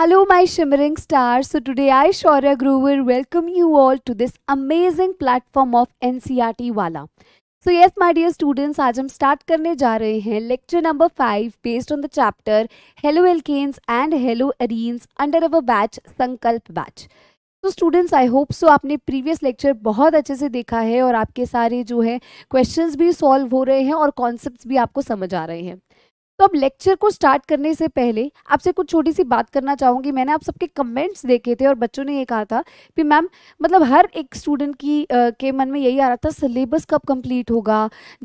Hello my shimmering stars. So today I Shaurya Grover welcome you all to this amazing platform of NCRT Wala. So yes my dear students आज हम start करने जा रहे हैं lecture number 5 based on the chapter Hello Alkanes and Hello Arenes under our batch Sankalp batch. तो students I hope so आपने previous lecture बहुत अच्छे से देखा है और आपके सारे जो है क्वेश्चंस भी सॉल्व हो रहे हैं और कॉन्सेप्ट्स भी आपको समझ आ रहे हैं तो अब लेक्चर को स्टार्ट करने से पहले आपसे कुछ छोटी सी बात करना चाहूँगी मैंने आप सबके कमेंट्स देखे थे और बच्चों ने ये कहा था कि मैम मतलब हर एक स्टूडेंट की आ, के मन में यही आ रहा था सिलेबस कब कंप्लीट होगा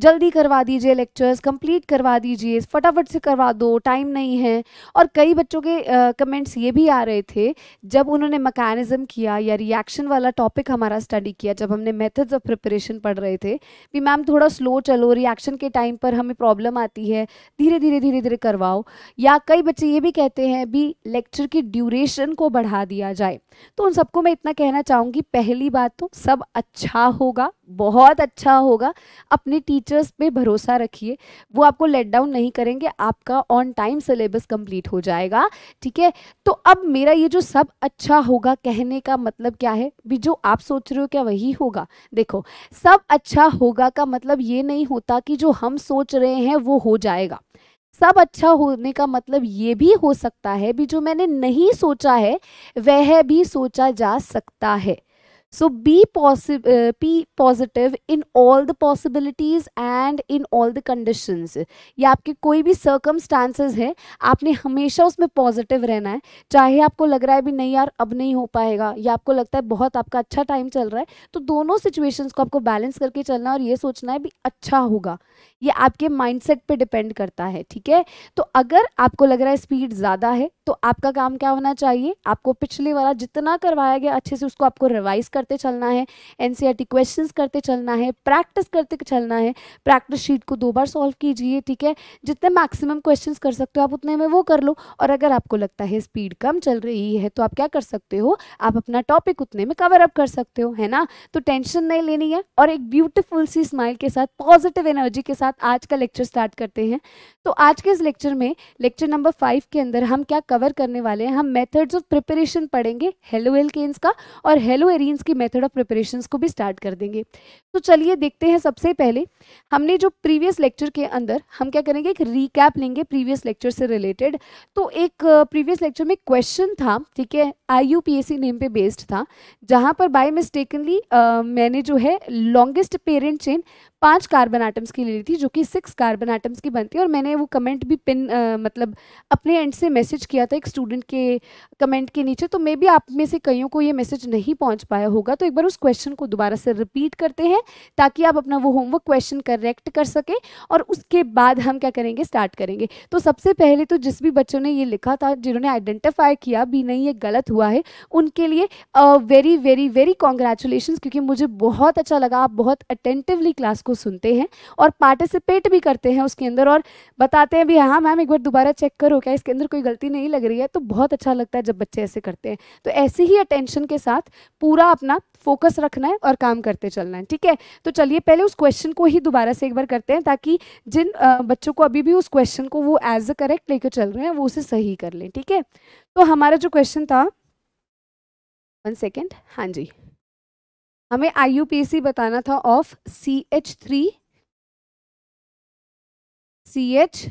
जल्दी करवा दीजिए लेक्चर्स कंप्लीट करवा दीजिए फटाफट से करवा दो टाइम नहीं है और कई बच्चों के कमेंट्स ये भी आ रहे थे जब उन्होंने मकैनिज़म किया या रिएक्शन वाला टॉपिक हमारा स्टडी किया जब हमने मेथड्स ऑफ प्रिपरेशन पढ़ रहे थे कि मैम थोड़ा स्लो चलो रिएक्शन के टाइम पर हमें प्रॉब्लम आती है धीरे धीरे धीरे धीरे करवाओ या कई बच्चे ये भी कहते हैं भी लेक्चर की ड्यूरेशन को बढ़ा दिया जाए तो उन सबको मैं इतना कहना चाहूँगी पहली बात तो सब अच्छा होगा बहुत अच्छा होगा अपने टीचर्स पे भरोसा रखिए वो आपको लेट डाउन नहीं करेंगे आपका ऑन टाइम सिलेबस कंप्लीट हो जाएगा ठीक है तो अब मेरा ये जो सब अच्छा होगा कहने का मतलब क्या है भी जो आप सोच रहे हो क्या वही होगा देखो सब अच्छा होगा का मतलब ये नहीं होता कि जो हम सोच रहे हैं वो हो जाएगा सब अच्छा होने का मतलब ये भी हो सकता है भी जो मैंने नहीं सोचा है वह भी सोचा जा सकता है सो बी possi- पी positive in all the possibilities and in all the condition या आपके कोई भी सर्कम स्टांसेज है आपने हमेशा उसमें पॉजिटिव रहना है चाहे आपको लग रहा है भी नहीं यार अब नहीं हो पाएगा या आपको लगता है बहुत आपका अच्छा टाइम चल रहा है तो दोनों सिचुएशन को आपको बैलेंस करके चलना है और ये सोचना है भी अच्छा होगा ये आपके माइंड सेट पर डिपेंड करता है ठीक है तो अगर आपको लग रहा है स्पीड ज़्यादा है तो आपका काम क्या होना चाहिए आपको पिछले वाला जितना करवाया गया अच्छे से उसको आपको रिवाइज कर करते चलना है एन क्वेश्चंस e करते चलना है प्रैक्टिस करते चलना है प्रैक्टिस शीट को दो बार सॉल्व कीजिए ठीक है जितने मैक्सिमम क्वेश्चंस कर सकते हो आप उतने में वो कर लो और अगर आपको लगता है स्पीड कम चल रही है तो आप क्या कर सकते हो आप अपना टॉपिक उतने में कवर अप कर सकते हो है ना तो टेंशन नहीं लेनी है और एक ब्यूटिफुल सी स्माइल के साथ पॉजिटिव एनर्जी के साथ आज का लेक्चर स्टार्ट करते हैं तो आज के इस लेक्चर में लेक्चर नंबर फाइव के अंदर हम क्या कवर करने वाले हैं हम मेथड्स ऑफ प्रिपरेशन पढ़ेंगे हेलो एल्केन्स का और हेलो एरिन्स के के मेथड ऑफ प्रिपरेशन को भी स्टार्ट कर देंगे तो चलिए देखते हैं सबसे पहले हमने जो प्रीवियस लेक्चर के अंदर हम क्या करेंगे एक रिकैप लेंगे प्रीवियस लेक्चर से रिलेटेड तो एक प्रीवियस लेक्चर में क्वेश्चन था ठीक है आई नेम पे बेस्ड था जहाँ पर बाय मिस्टेकनली मैंने जो है लॉन्गेस्ट पेरेंट चेन पांच कार्बन आइटम्स की ले ली थी जो कि सिक्स कार्बन आइटम्स की बनती है और मैंने वो कमेंट भी पिन आ, मतलब अपने एंड से मैसेज किया था एक स्टूडेंट के कमेंट के नीचे तो मे भी आप में से कईयों को ये मैसेज नहीं पहुंच पाया होगा होगा तो एक बार उस क्वेश्चन को दोबारा से रिपीट करते हैं ताकि आप अपना वो होमवर्क क्वेश्चन करेक्ट कर सकें और उसके बाद हम क्या करेंगे स्टार्ट करेंगे तो सबसे पहले तो जिस भी बच्चों ने ये लिखा था जिन्होंने आइडेंटिफाई किया भी नहीं ये गलत हुआ है उनके लिए वेरी वेरी वेरी कॉन्ग्रेचुलेशन क्योंकि मुझे बहुत अच्छा लगा आप बहुत अटेंटिवली क्लास को सुनते हैं और पार्टिसिपेट भी करते हैं उसके अंदर और बताते हैं भी हाँ मैम एक बार दोबारा चेक करो क्या इसके अंदर कोई गलती नहीं लग रही है तो बहुत अच्छा लगता है जब बच्चे ऐसे करते हैं तो ऐसे ही अटेंशन के साथ पूरा अपना अपना फोकस रखना है और काम करते चलना है ठीक है तो चलिए पहले उस क्वेश्चन को ही दोबारा से एक बार करते हैं ताकि जिन बच्चों को अभी भी उस क्वेश्चन को वो एज अ करेक्ट लेकर चल रहे हैं वो उसे सही कर लें ठीक है तो हमारा जो क्वेश्चन था वन सेकेंड हाँ जी हमें आई बताना था of C H three C H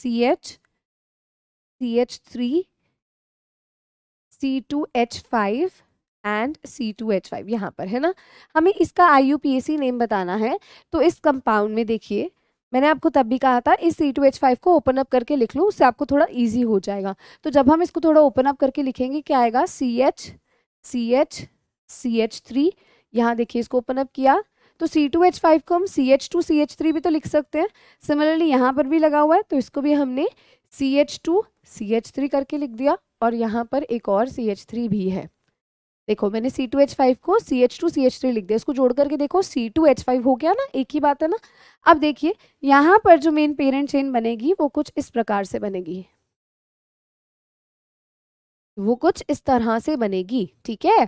C H C H three C two H five and C two H five यहाँ पर है ना हमें इसका I U P A C name बताना है तो इस कंपाउंड में देखिए मैंने आपको तब भी कहा था इस सी टू एच फाइव को ओपन अप करके लिख लूँ उससे आपको थोड़ा ईजी हो जाएगा तो जब हम इसको थोड़ा ओपन अप करके लिखेंगे क्या आएगा C H C H C H three यहाँ देखिए इसको ओपन अप किया तो सी टू एच फाइव को हम C H two C H three भी तो लिख सकते हैं सिमिलरली यहाँ पर भी लगा हुआ है तो इसको भी हमने C H two C H three करके लिख दिया और यहाँ पर एक और सी एच थ्री भी है देखो मैंने सी टू एच फाइव को C H two C H three लिख दिया इसको जोड़ करके देखो सी टू एच फाइव हो गया ना एक ही बात है ना अब देखिए यहाँ पर जो मेन पेरेंट चेन बनेगी वो कुछ इस प्रकार से बनेगी वो कुछ इस तरह से बनेगी ठीक है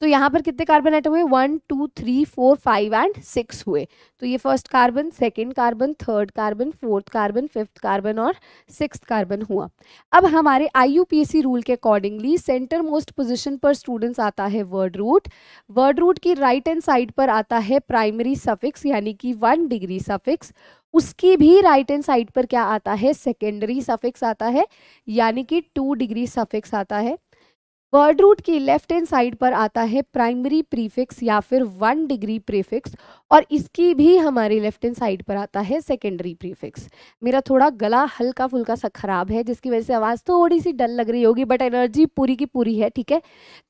तो यहाँ पर कितने कार्बन आइटम हुए one two three four five and six हुए तो ये first carbon second carbon third carbon fourth carbon fifth carbon और सिक्स कार्बन हुआ अब हमारे आई रूल के अकॉर्डिंगली सेंटर मोस्ट पोजिशन पर स्टूडेंट्स आता है वर्ड रूट वर्ड रूट की राइट एंड साइड पर आता है प्राइमरी सफिक्स यानी कि वन डिग्री सफिक्स उसकी भी राइट एंड साइड पर क्या आता है सेकेंडरी सफिक्स आता है यानी कि टू डिग्री सफिक्स आता है वर्ड रूट की लेफ्ट हैंड साइड पर आता है प्राइमरी प्रीफिक्स या फिर वन डिग्री प्रीफिक्स और इसकी भी हमारे लेफ्ट हैंड साइड पर आता है सेकेंडरी प्रीफिक्स मेरा थोड़ा गला हल्का फुल्का सा ख़राब है जिसकी वजह से आवाज़ थोड़ी सी डल लग रही होगी बट एनर्जी पूरी की पूरी है ठीक है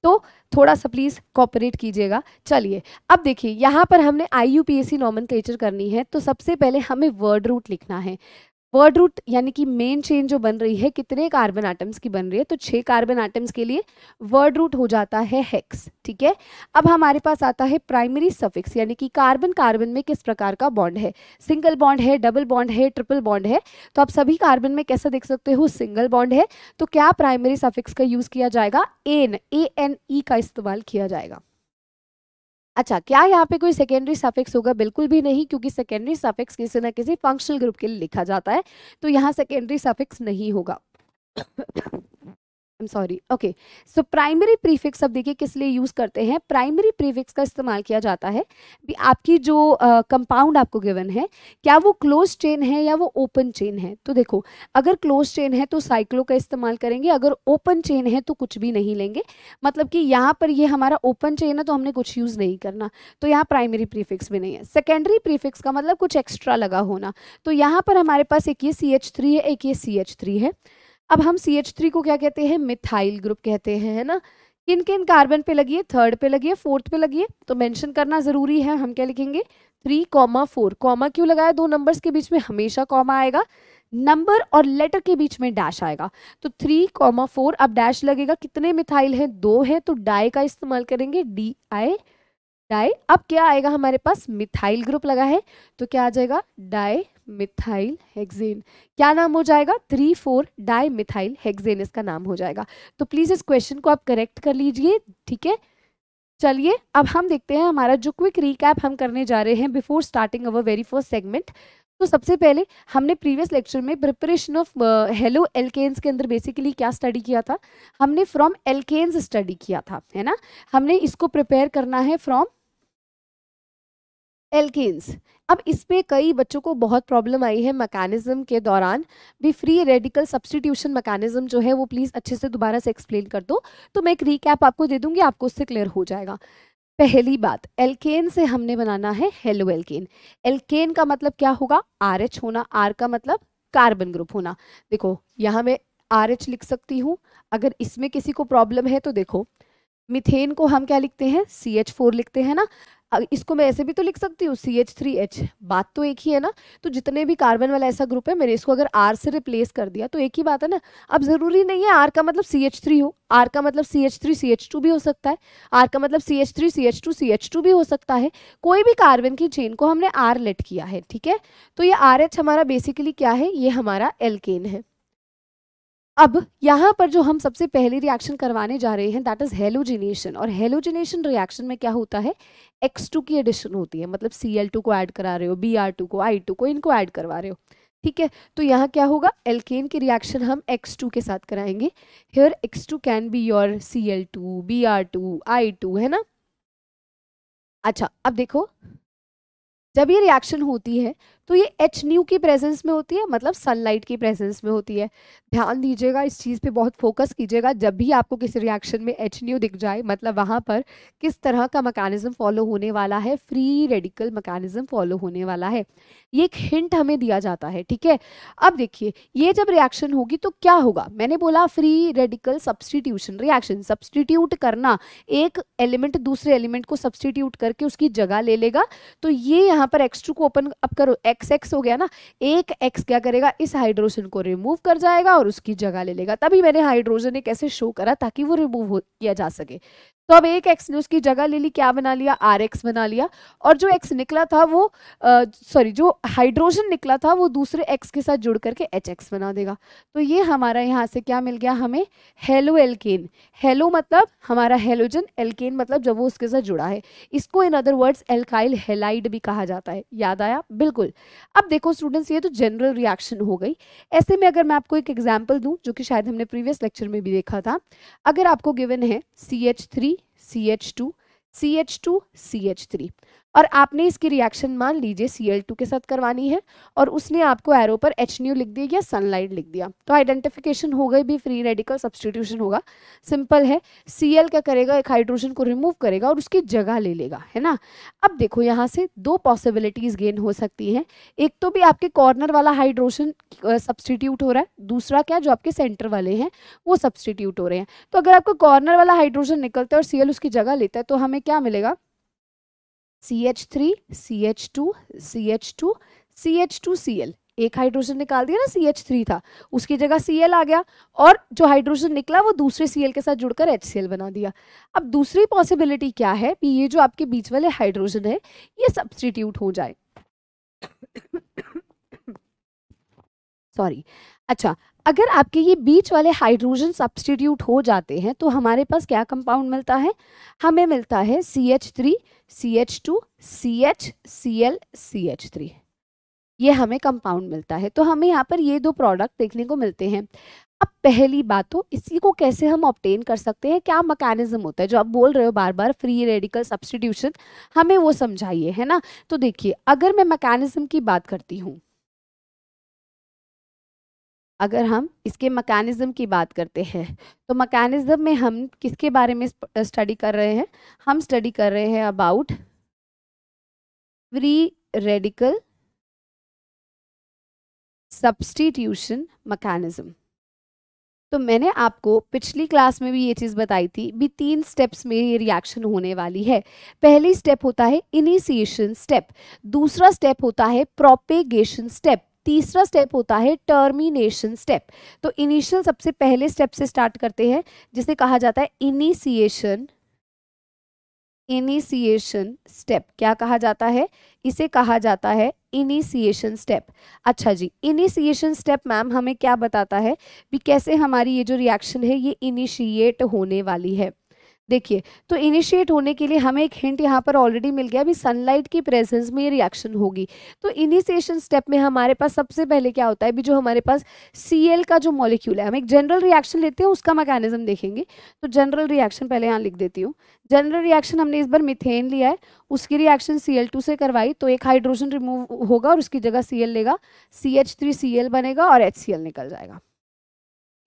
तो थोड़ा सा प्लीज़ कॉपरेट कीजिएगा चलिए अब देखिए यहाँ पर हमने आई यू करनी है तो सबसे पहले हमें वर्ड रूट लिखना है वर्ड रूट यानी कि मेन चेन जो बन रही है कितने कार्बन आइटम्स की बन रही है तो छः कार्बन आइटम्स के लिए वर्ड रूट हो जाता है हेक्स ठीक है अब हमारे पास आता है प्राइमरी सफिक्स यानी कि कार्बन कार्बन में किस प्रकार का बॉन्ड है सिंगल बॉन्ड है डबल बॉन्ड है ट्रिपल बॉन्ड है तो आप सभी कार्बन में कैसा देख सकते हो सिंगल बॉन्ड है तो क्या प्राइमरी सफिक्स का यूज़ किया जाएगा एन ए एन ई का इस्तेमाल किया जाएगा अच्छा क्या यहाँ पे कोई सेकेंडरी सफिक्स होगा बिल्कुल भी नहीं क्योंकि सेकेंडरी सफिक्स किसी ना किसी फंक्शनल ग्रुप के लिए लिखा जाता है तो यहाँ सेकेंडरी सफिक्स नहीं होगा um sorry okay so primary prefix अब देखिए किस लिए यूज़ करते हैं प्राइमरी प्रीफिक्स का इस्तेमाल किया जाता है भी आपकी जो कंपाउंड uh, आपको गिवन है क्या वो क्लोज चेन है या वो ओपन चेन है तो देखो अगर क्लोज चेन है तो साइक्लो का इस्तेमाल करेंगे अगर ओपन चेन है तो कुछ भी नहीं लेंगे मतलब कि यहाँ पर ये हमारा ओपन चेन है तो हमने कुछ यूज़ नहीं करना तो यहाँ प्राइमरी प्रीफिक्स भी नहीं है सेकेंडरी प्रीफिक्स का मतलब कुछ एक्स्ट्रा लगा होना तो यहाँ पर हमारे पास एक ये सी है एक ये सी है अब हम सी एच थ्री को क्या कहते हैं मिथाइल ग्रुप कहते हैं है ना किन किन कार्बन पे लगी है थर्ड पे लगी है फोर्थ पे लगी है तो मेंशन करना ज़रूरी है हम क्या लिखेंगे थ्री कॉमा फोर कॉमा क्यों लगाया दो नंबर्स के बीच में हमेशा कॉमा आएगा नंबर और लेटर के बीच में डैश आएगा तो थ्री कॉमा फोर अब डैश लगेगा कितने मिथाइल हैं दो हैं तो डाई का इस्तेमाल करेंगे डी आई डाई अब क्या आएगा हमारे पास मिथाइल ग्रुप लगा है तो क्या आ जाएगा डाई मिथाइल हेक्सेन क्या नाम हो जाएगा three four di methyl hexane इसका नाम हो जाएगा तो प्लीज इस क्वेश्चन को आप करेक्ट कर लीजिए ठीक है चलिए अब हम देखते हैं हमारा जो क्विक रिकैप हम करने जा रहे हैं before starting our very first segment तो सबसे पहले हमने प्रीवियस लेक्चर में प्रिपरेशन ऑफ हेलो एल्केन्स के अंदर बेसिकली क्या स्टडी किया था हमने फ्रॉम एल्केन्स स्टडी किया था है ना हमने इसको प्रिपेयर करना है फ्रॉम एल्किन्स अब इस पर कई बच्चों को बहुत प्रॉब्लम आई है मैकेनिज्म के दौरान भी फ्री रेडिकल सब्सटीट्यूशन मैकेनिज्म जो है वो प्लीज़ अच्छे से दोबारा से एक्सप्लेन कर दो तो मैं एक रिकैप आपको दे दूंगी आपको उससे क्लियर हो जाएगा पहली बात एल्केन से हमने बनाना है हेलो एल्केन एल्केन का मतलब क्या होगा आर होना आर का मतलब कार्बन ग्रुप होना देखो यहाँ मैं आर लिख सकती हूँ अगर इसमें किसी को प्रॉब्लम है तो देखो मिथेन को हम क्या लिखते हैं सी एच फोर लिखते हैं ना इसको मैं ऐसे भी तो लिख सकती हूँ सी एच थ्री एच बात तो एक ही है ना तो जितने भी कार्बन वाला ऐसा ग्रुप है मैंने इसको अगर आर से रिप्लेस कर दिया तो एक ही बात है ना अब ज़रूरी नहीं है आर का मतलब सी एच थ्री हो आर का मतलब C H three C H two भी हो सकता है आर का मतलब C H three C H two C H two भी हो सकता है कोई भी कार्बन की चेन को हमने आर लेट किया है ठीक है तो ये आर एच हमारा बेसिकली क्या है ये हमारा एल्केन है अब यहाँ पर जो हम सबसे पहले रिएक्शन करवाने जा रहे हैं दैट इज हेलोजिनेशन और हेलोजिनेशन रिएक्शन में क्या होता है X2 की एडिशन होती है मतलब Cl2 को ऐड करा रहे हो Br2 को I2 को इनको ऐड करवा रहे हो ठीक है तो यहाँ क्या होगा एल्केन की रिएक्शन हम X2 के साथ कराएंगे hair X2 can be your Cl2 Br2 I2 है ना अच्छा अब देखो जब ये रिएक्शन होती है तो ये एच न्यू की प्रेजेंस में होती है मतलब सनलाइट की प्रेजेंस में होती है ध्यान दीजिएगा इस चीज़ पे बहुत फोकस कीजिएगा जब भी आपको किसी रिएक्शन में एच न्यू दिख जाए मतलब वहाँ पर किस तरह का मकानिज़म फॉलो होने वाला है फ्री रेडिकल मकानिज़म फॉलो होने वाला है ये एक हिंट हमें दिया जाता है ठीक है अब देखिए ये जब रिएक्शन होगी तो क्या होगा मैंने बोला free radical substitution reaction substitute करना एक एलिमेंट दूसरे एलिमेंट को सब्सटीट्यूट करके उसकी जगह ले लेगा तो ये यहाँ पर एक्स को ओपन अप करो एक्स एक्स हो गया ना एक एक्स क्या करेगा इस हाइड्रोजन को रिमूव कर जाएगा और उसकी जगह ले लेगा तभी मैंने हाइड्रोजन एक ऐसे शो करा ताकि वो रिमूव किया जा सके तो अब एक एक्स ने उसकी जगह ले ली क्या बना लिया आर एक्स बना लिया और जो एक्स निकला था वो सॉरी जो हाइड्रोजन निकला था वो दूसरे एक्स के साथ जुड़ करके एच एक्स बना देगा तो ये हमारा यहाँ से क्या मिल गया हमें हेलो एल्केन हेलो मतलब हमारा हेलोजन एल्केन मतलब जब वो उसके साथ जुड़ा है इसको in other words alkyl halide भी कहा जाता है याद आया बिल्कुल अब देखो स्टूडेंट्स ये तो जनरल रिएक्शन हो गई ऐसे में अगर मैं आपको एक एग्जाम्पल दूँ जो कि शायद हमने प्रीवियस लेक्चर में भी देखा था अगर आपको गिवन है C H three CH2, CH2, CH3. और आपने इसकी रिएक्शन मान लीजिए सी टू के साथ करवानी है और उसने आपको एरो पर एच लिख दिया या सनलाइट लिख दिया तो आइडेंटिफिकेशन हो गई भी फ्री रेडिकल सब्सटीट्यूशन होगा सिंपल है सी क्या करेगा एक हाइड्रोजन को रिमूव करेगा और उसकी जगह ले लेगा है ना अब देखो यहाँ से दो पॉसिबिलिटीज गेन हो सकती हैं एक तो भी आपके कॉर्नर वाला हाइड्रोजन सब्सटीट्यूट हो रहा है दूसरा क्या जो आपके सेंटर वाले हैं वो सब्सटीट्यूट हो रहे हैं तो अगर आपको कॉर्नर वाला हाइड्रोजन निकलता है और सी उसकी जगह लेता है तो हमें क्या मिलेगा C H three C H two C H two C H two C L एक हाइड्रोजन निकाल दिया ना सी एच थ्री था उसकी जगह सी एल आ गया और जो हाइड्रोजन निकला वो दूसरे सी एल के साथ जुड़कर एच सी एल बना दिया अब दूसरी पॉसिबिलिटी क्या है कि ये जो आपके बीच वाले हाइड्रोजन है ये सब्सटीट्यूट हो जाए सॉरी अच्छा अगर आपके ये बीच वाले हाइड्रोजन सब्सटीट्यूट हो जाते हैं तो हमारे पास क्या कंपाउंड मिलता है हमें मिलता है C H three C H two C H C L C H three ये हमें कंपाउंड मिलता है तो हमें यहाँ पर ये दो प्रोडक्ट देखने को मिलते हैं अब पहली बात तो इसी को कैसे हम ऑप्टेन कर सकते हैं क्या मैकेनिज्म होता है जो आप बोल रहे हो बार बार फ्री रेडिकल सब्सटीट्यूशन हमें वो समझाइए है ना तो देखिए अगर मैं मैकेनिज्म की बात करती हूँ अगर हम इसके मकैनिज़म की बात करते हैं तो मकैनिज़म में हम किसके बारे में स्टडी कर रहे हैं हम स्टडी कर रहे हैं about free radical substitution mechanism तो मैंने आपको पिछली क्लास में भी ये चीज़ बताई थी भी तीन स्टेप्स में ये रिएक्शन होने वाली है पहली स्टेप होता है इनिशिएशन स्टेप दूसरा स्टेप होता है प्रोपेगेशन स्टेप तीसरा स्टेप होता है टर्मिनेशन स्टेप तो इनिशियल सबसे पहले स्टेप से स्टार्ट करते हैं जिसे कहा जाता है इनिशिएशन इनिशिएशन स्टेप क्या कहा जाता है इसे कहा जाता है इनिशिएशन स्टेप अच्छा जी इनिशिएशन स्टेप मैम हमें क्या बताता है भी कैसे हमारी ये जो रिएक्शन है ये इनिशिएट होने वाली है देखिए तो इनिशिएट होने के लिए हमें एक हिंट यहाँ पर ऑलरेडी मिल गया अभी सनलाइट की प्रेजेंस में ये रिएक्शन होगी तो इनिशिएशन स्टेप में हमारे पास सबसे पहले क्या होता है अभी जो हमारे पास सी का जो मॉलिक्यूल है हम एक जनरल रिएक्शन लेते हैं उसका मैकेनिज्म देखेंगे तो जनरल रिएक्शन पहले यहाँ लिख देती हूँ जनरल रिएक्शन हमने इस बार मिथेन लिया है उसकी रिएक्शन सी से करवाई तो एक हाइड्रोजन रिमूव होगा और उसकी जगह सी लेगा सी बनेगा और एच निकल जाएगा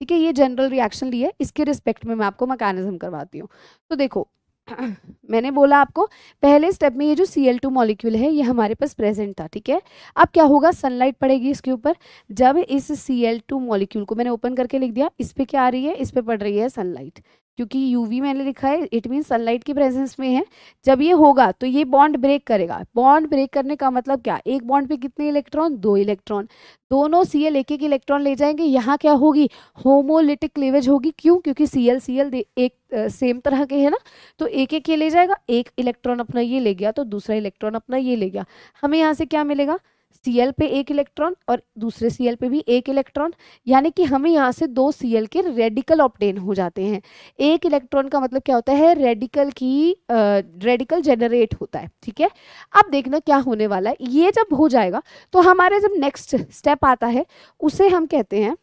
ठीक है ये जनरल रिएक्शन ली है इसके रिस्पेक्ट में मैं आपको मैकेनिज्म करवाती हूँ तो देखो मैंने बोला आपको पहले स्टेप में ये जो सी एल टू मॉलिक्यूल है ये हमारे पास प्रेजेंट था ठीक है अब क्या होगा सनलाइट पड़ेगी इसके ऊपर जब इस सी एल टू मॉलिक्यूल को मैंने ओपन करके लिख दिया इस पर क्या आ रही है इस पर पड़ रही है सनलाइट क्योंकि यूवी मैंने लिखा है इट मीन सनलाइट की प्रेजेंस में है जब ये होगा तो ये बॉन्ड ब्रेक करेगा बॉन्ड ब्रेक करने का मतलब क्या एक बॉन्ड पे कितने इलेक्ट्रॉन दो इलेक्ट्रॉन दोनों सी एल एक एक इलेक्ट्रॉन ले जाएंगे यहाँ क्या होगी होमोलिटिक लेवेज होगी क्यों क्योंकि सी एल सी एल एक सेम तरह के है ना तो एक एक ये ले जाएगा एक इलेक्ट्रॉन अपना ये ले गया तो दूसरा इलेक्ट्रॉन अपना ये ले गया हमें यहाँ से क्या मिलेगा सीएल पे एक इलेक्ट्रॉन और दूसरे सीएल पे भी एक इलेक्ट्रॉन यानी कि हमें यहाँ से दो सीएल के रेडिकल ऑप्टेन हो जाते हैं एक इलेक्ट्रॉन का मतलब क्या होता है रेडिकल की रेडिकल जनरेट होता है ठीक है अब देखना क्या होने वाला है ये जब हो जाएगा तो हमारे जब नेक्स्ट स्टेप आता है उसे हम कहते हैं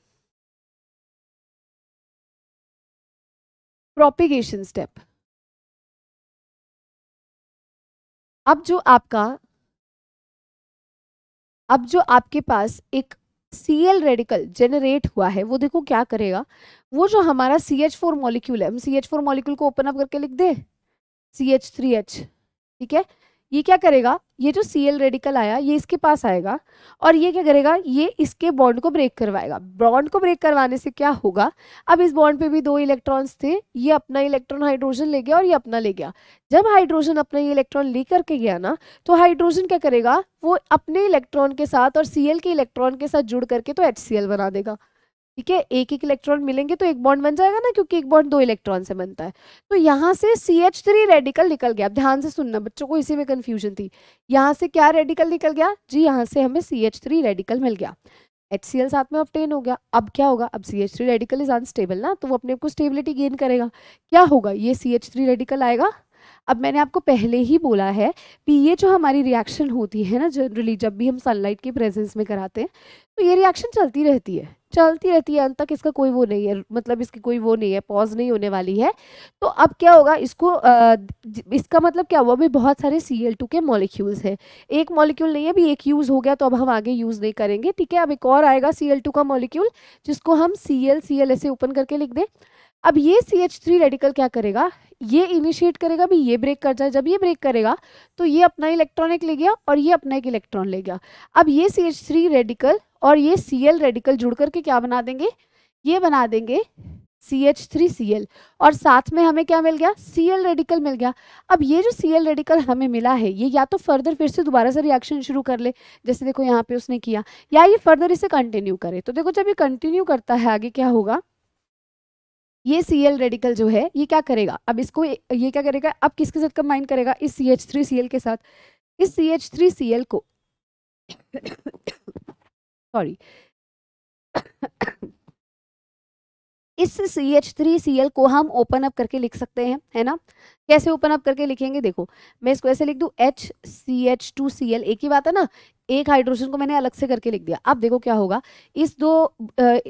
प्रोपिगेशन स्टेप अब जो आपका अब जो आपके पास एक सी एल रेडिकल जेनरेट हुआ है वो देखो क्या करेगा वो जो हमारा सी एच फोर मॉलिक्यूल है हम सी एच फोर मॉलिक्यूल को ओपन अप करके लिख दे सी एच थ्री एच ठीक है ये क्या करेगा ये जो सी एल रेडिकल आया ये इसके पास आएगा और ये क्या करेगा ये इसके बॉन्ड को ब्रेक करवाएगा बॉन्ड को ब्रेक करवाने से क्या होगा अब इस बॉन्ड पे भी दो इलेक्ट्रॉन्स थे ये अपना इलेक्ट्रॉन हाइड्रोजन ले गया और ये अपना ले गया जब हाइड्रोजन अपना ये इलेक्ट्रॉन ले करके गया ना तो हाइड्रोजन क्या करेगा वो अपने इलेक्ट्रॉन के साथ और सी के इलेक्ट्रॉन के साथ जुड़ करके तो एच बना देगा ठीक है एक एक इलेक्ट्रॉन मिलेंगे तो एक बॉन्ड बन जाएगा ना क्योंकि एक बॉन्ड दो इलेक्ट्रॉन से बनता है तो यहाँ से सी एच थ्री रेडिकल निकल गया ध्यान से सुनना बच्चों को इसी में कन्फ्यूजन थी यहाँ से क्या रेडिकल निकल गया जी यहाँ से हमें सी एच थ्री रेडिकल मिल गया एच सी एल साथ में ऑप्टेन हो गया अब क्या होगा अब C H three radical is unstable ना तो वो अपने आपको को स्टेबिलिटी गेन करेगा क्या होगा ये सी एच थ्री रेडिकल आएगा अब मैंने आपको पहले ही बोला है कि ये जो हमारी रिएक्शन होती है ना जनरली जब भी हम सनलाइट के प्रेजेंस में कराते हैं तो ये रिएक्शन चलती रहती है चलती रहती है अंत तक इसका कोई वो नहीं है मतलब इसकी कोई वो नहीं है पॉज नहीं होने वाली है तो अब क्या होगा इसको आ, इसका मतलब क्या हुआ अभी बहुत सारे सी एल टू के मॉलिक्यूल्स हैं एक मॉलिक्यूल नहीं है अभी एक यूज़ हो गया तो अब हम आगे यूज़ नहीं करेंगे ठीक है अब एक और आएगा सी एल टू का मॉलिक्यूल जिसको हम सी एल सी एल ऐसे ओपन करके लिख दें अब ये सी एच थ्री रेडिकल क्या करेगा ये इनिशिएट करेगा भी ये ब्रेक कर जाए जब ये ब्रेक करेगा तो ये अपना इलेक्ट्रॉनिक ले गया और ये अपना एक इलेक्ट्रॉन ले गया अब ये सी एच थ्री रेडिकल और ये सी एल रेडिकल जुड़ करके क्या बना देंगे ये बना देंगे C H three C L और साथ में हमें क्या मिल गया सी एल रेडिकल मिल गया अब ये जो सी एल रेडिकल हमें मिला है ये या तो फर्दर फिर से दोबारा से रिएक्शन शुरू कर ले जैसे देखो यहाँ पे उसने किया या ये फर्दर इसे कंटिन्यू करे तो देखो जब ये कंटिन्यू करता है आगे क्या होगा ये सी एल रेडिकल जो है ये क्या करेगा अब इसको ये क्या करेगा अब किसके साथ कंबाइन करेगा इस C H three C L के साथ इस C H three C L को सॉरी इस C H three C L को हम ओपन अप करके लिख सकते हैं है ना कैसे ओपन अप करके लिखेंगे देखो मैं इसको ऐसे लिख दू H C H two C L एक ही बात है ना एक हाइड्रोजन को मैंने अलग से करके लिख दिया अब देखो क्या होगा इस दो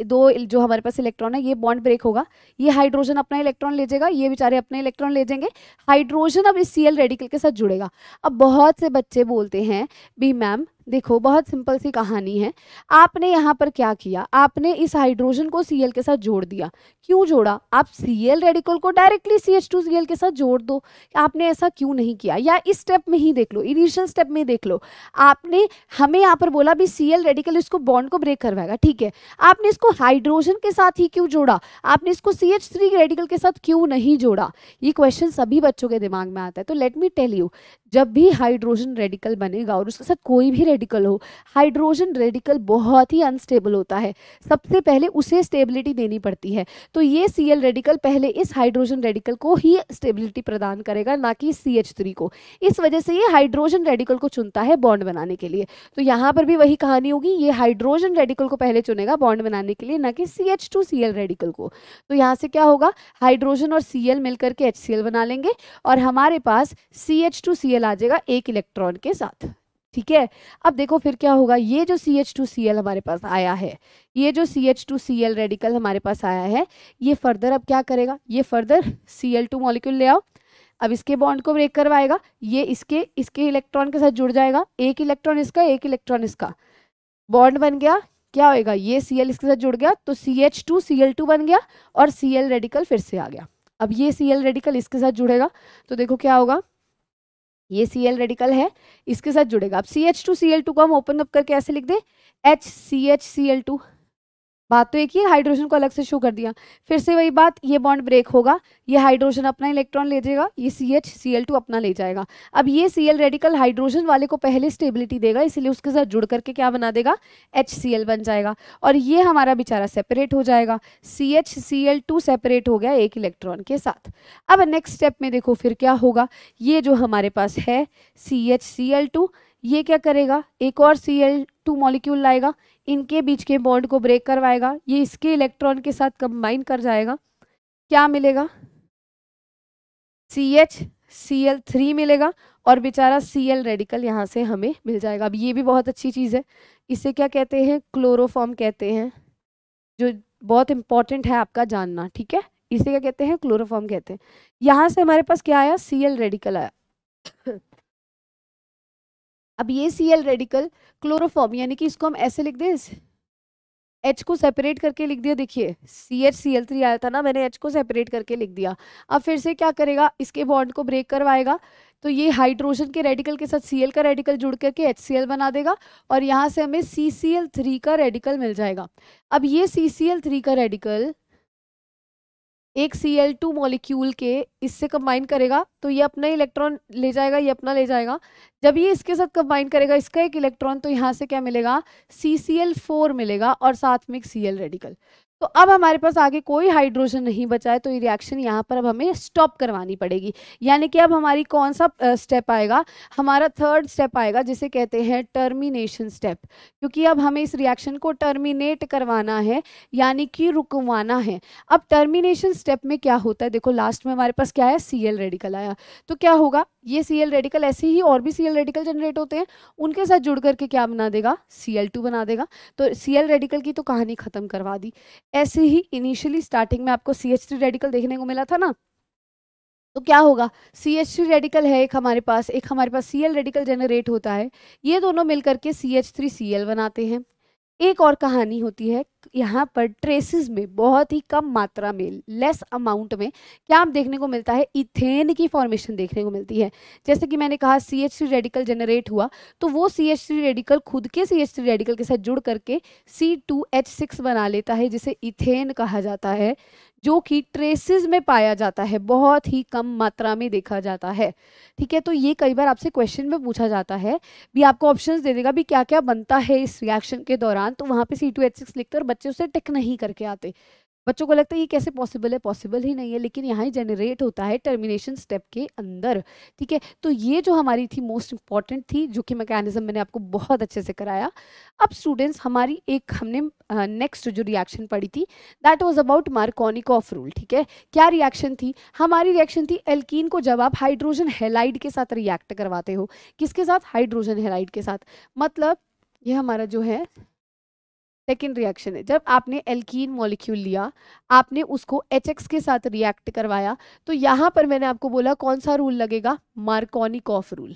दो जो हमारे पास इलेक्ट्रॉन है ये बॉन्ड ब्रेक होगा ये हाइड्रोजन अपना इलेक्ट्रॉन ले जाएगा ये बेचारे अपने इलेक्ट्रॉन ले जाएंगे हाइड्रोजन अब इस सी रेडिकल के साथ जुड़ेगा अब बहुत से बच्चे बोलते हैं भी मैम देखो बहुत सिंपल सी कहानी है आपने यहाँ पर क्या किया आपने इस हाइड्रोजन को सी के साथ जोड़ दिया क्यों जोड़ा आप सी रेडिकल को डायरेक्टली सी एच टू के साथ जोड़ दो आपने ऐसा क्यों नहीं किया या इस स्टेप में ही देख लो इनिशियल स्टेप में देख लो आपने हमें यहाँ पर बोला भी सी एल रेडिकल इसको बॉन्ड को ब्रेक करवाएगा ठीक है आपने इसको हाइड्रोजन के साथ ही क्यों जोड़ा आपने इसको सी एच थ्री रेडिकल के साथ क्यों नहीं जोड़ा ये क्वेश्चन सभी बच्चों के दिमाग में आता है तो लेट मी टेल यू जब भी हाइड्रोजन रेडिकल बनेगा और उसके साथ कोई भी रेडिकल हो हाइड्रोजन रेडिकल बहुत ही अनस्टेबल होता है सबसे पहले उसे स्टेबिलिटी देनी पड़ती है तो ये सी एल रेडिकल पहले इस हाइड्रोजन रेडिकल को ही स्टेबिलिटी प्रदान करेगा ना कि सी एच थ्री को इस वजह से ये हाइड्रोजन रेडिकल को चुनता है बॉन्ड बनाने के लिए तो यहाँ पर भी वही कहानी होगी ये हाइड्रोजन रेडिकल को पहले चुनेगा बॉन्ड बनाने के लिए ना कि C H two C L radical को तो यहाँ से क्या होगा हाइड्रोजन और सी एल मिलकर के एच सी एल बना लेंगे और हमारे पास C H two C L आ जाएगा एक इलेक्ट्रॉन के साथ ठीक है अब देखो फिर क्या होगा ये जो C H two C L हमारे पास आया है ये जो C H two C L radical हमारे पास आया है ये फर्दर अब क्या करेगा ये further C L two molecule ले आओ अब इसके बॉन्ड को ब्रेक करवाएगा ये इसके इसके इलेक्ट्रॉन के साथ जुड़ जाएगा एक इलेक्ट्रॉन इसका एक इलेक्ट्रॉन इसका बॉन्ड बन गया क्या होएगा ये सी एल इसके साथ जुड़ गया तो C H two C L two बन गया और सी एल रेडिकल फिर से आ गया अब ये सी एल रेडिकल इसके साथ जुड़ेगा तो देखो क्या होगा ये सी एल रेडिकल है इसके साथ जुड़ेगा अब C H two C L two को हम ओपन अप करके ऐसे लिख दें H C H C L two बात तो एक ही हाइड्रोजन को अलग से शो कर दिया फिर से वही बात ये बॉन्ड ब्रेक होगा ये हाइड्रोजन अपना इलेक्ट्रॉन ले जाएगा ये C H C L two अपना ले जाएगा अब ये सी एल रेडिकल हाइड्रोजन वाले को पहले स्टेबिलिटी देगा इसलिए उसके साथ जुड़ करके क्या बना देगा एच सी एल बन जाएगा और ये हमारा बेचारा सेपरेट हो जाएगा C H C L two separate हो गया एक इलेक्ट्रॉन के साथ अब नेक्स्ट स्टेप में देखो फिर क्या होगा ये जो हमारे पास है C H C L two ये क्या करेगा एक और सी एल टू मॉलिक्यूल लाएगा इनके बीच के बॉन्ड को ब्रेक करवाएगा ये इसके इलेक्ट्रॉन के साथ कंबाइन कर जाएगा क्या मिलेगा C H C L three मिलेगा और बेचारा सी एल रेडिकल यहाँ से हमें मिल जाएगा अब ये भी बहुत अच्छी चीज़ है इसे क्या कहते हैं क्लोरोफॉर्म कहते हैं जो बहुत इंपॉर्टेंट है आपका जानना ठीक है इसे क्या कहते हैं क्लोरोफॉर्म कहते हैं यहाँ से हमारे पास क्या आया सी एल रेडिकल आया अब ये सी एल रेडिकल क्लोरोफॉर्म यानी कि इसको हम ऐसे लिख दें एच को सेपरेट करके लिख दिया देखिए C H C L three आया था ना मैंने एच को सेपरेट करके लिख दिया अब फिर से क्या करेगा इसके बॉन्ड को ब्रेक करवाएगा तो ये हाइड्रोजन के रेडिकल के साथ सी एल का रेडिकल जुड़ करके एच सी एल बना देगा और यहाँ से हमें सी सी एल थ्री का रेडिकल मिल जाएगा अब ये सी सी एल थ्री का रेडिकल एक सी एल टू मॉलिक्यूल के इससे कंबाइन करेगा तो ये अपना इलेक्ट्रॉन ले जाएगा ये अपना ले जाएगा जब ये इसके साथ कंबाइन करेगा इसका एक इलेक्ट्रॉन तो यहाँ से क्या मिलेगा सी सी एल फोर मिलेगा और साथ में एक सी एल रेडिकल तो अब हमारे पास आगे कोई हाइड्रोजन नहीं बचा है तो ये रिएक्शन यहाँ पर अब हमें स्टॉप करवानी पड़ेगी यानी कि अब हमारी कौन सा स्टेप आएगा हमारा थर्ड स्टेप आएगा जिसे कहते हैं टर्मिनेशन स्टेप क्योंकि अब हमें इस रिएक्शन को टर्मिनेट करवाना है यानी कि रुकवाना है अब टर्मिनेशन स्टेप में क्या होता है देखो लास्ट में हमारे पास क्या है सी रेडिकल आया तो क्या होगा ये सी एल रेडिकल ऐसे ही और भी सी एल रेडिकल जनरेट होते हैं उनके साथ जुड़ करके क्या बना देगा सी एल टू बना देगा तो सी एल रेडिकल की तो कहानी ख़त्म करवा दी ऐसे ही इनिशियली स्टार्टिंग में आपको सी एच थ्री रेडिकल देखने को मिला था ना तो क्या होगा सी एच थ्री रेडिकल है एक हमारे पास एक हमारे पास सी एल रेडिकल जनरेट होता है ये दोनों मिलकर के C H three C L बनाते हैं एक और कहानी होती है यहाँ पर ट्रेसेस में बहुत ही कम मात्रा में लेस अमाउंट में क्या आप देखने को मिलता है इथेन की फॉर्मेशन देखने को मिलती है जैसे कि मैंने कहा सी एच रेडिकल जनरेट हुआ तो वो सी एच रेडिकल खुद के सी एच रेडिकल के साथ जुड़ करके सी टू एच सिक्स बना लेता है जिसे इथेन कहा जाता है जो कि ट्रेसेस में पाया जाता है बहुत ही कम मात्रा में देखा जाता है ठीक है तो ये कई बार आपसे क्वेश्चन में पूछा जाता है भी आपको ऑप्शंस दे देगा भी क्या क्या बनता है इस रिएक्शन के दौरान तो वहाँ पे सी टू एच सिक्स लिखकर बच्चे उसे टिक नहीं करके आते बच्चों को लगता है ये कैसे पॉसिबल है पॉसिबल ही नहीं है लेकिन यहाँ ही जनरेट होता है टर्मिनेशन स्टेप के अंदर ठीक है तो ये जो हमारी थी मोस्ट इंपॉर्टेंट थी जो कि मैकेनिज्म मैंने आपको बहुत अच्छे से कराया अब स्टूडेंट्स हमारी एक हमने नेक्स्ट जो रिएक्शन पड़ी थी that was about of rule ठीक है क्या रिएक्शन थी हमारी रिएक्शन थी एल्कीन को जब आप हाइड्रोजन हेलाइड के साथ रिएक्ट करवाते हो किसके साथ हाइड्रोजन हेलाइड के साथ मतलब ये हमारा जो है सेकेंड रिएक्शन है जब आपने एल्कीन मॉलिक्यूल लिया आपने उसको एच के साथ रिएक्ट करवाया तो यहाँ पर मैंने आपको बोला कौन सा रूल लगेगा मार्कोनिकॉफ रूल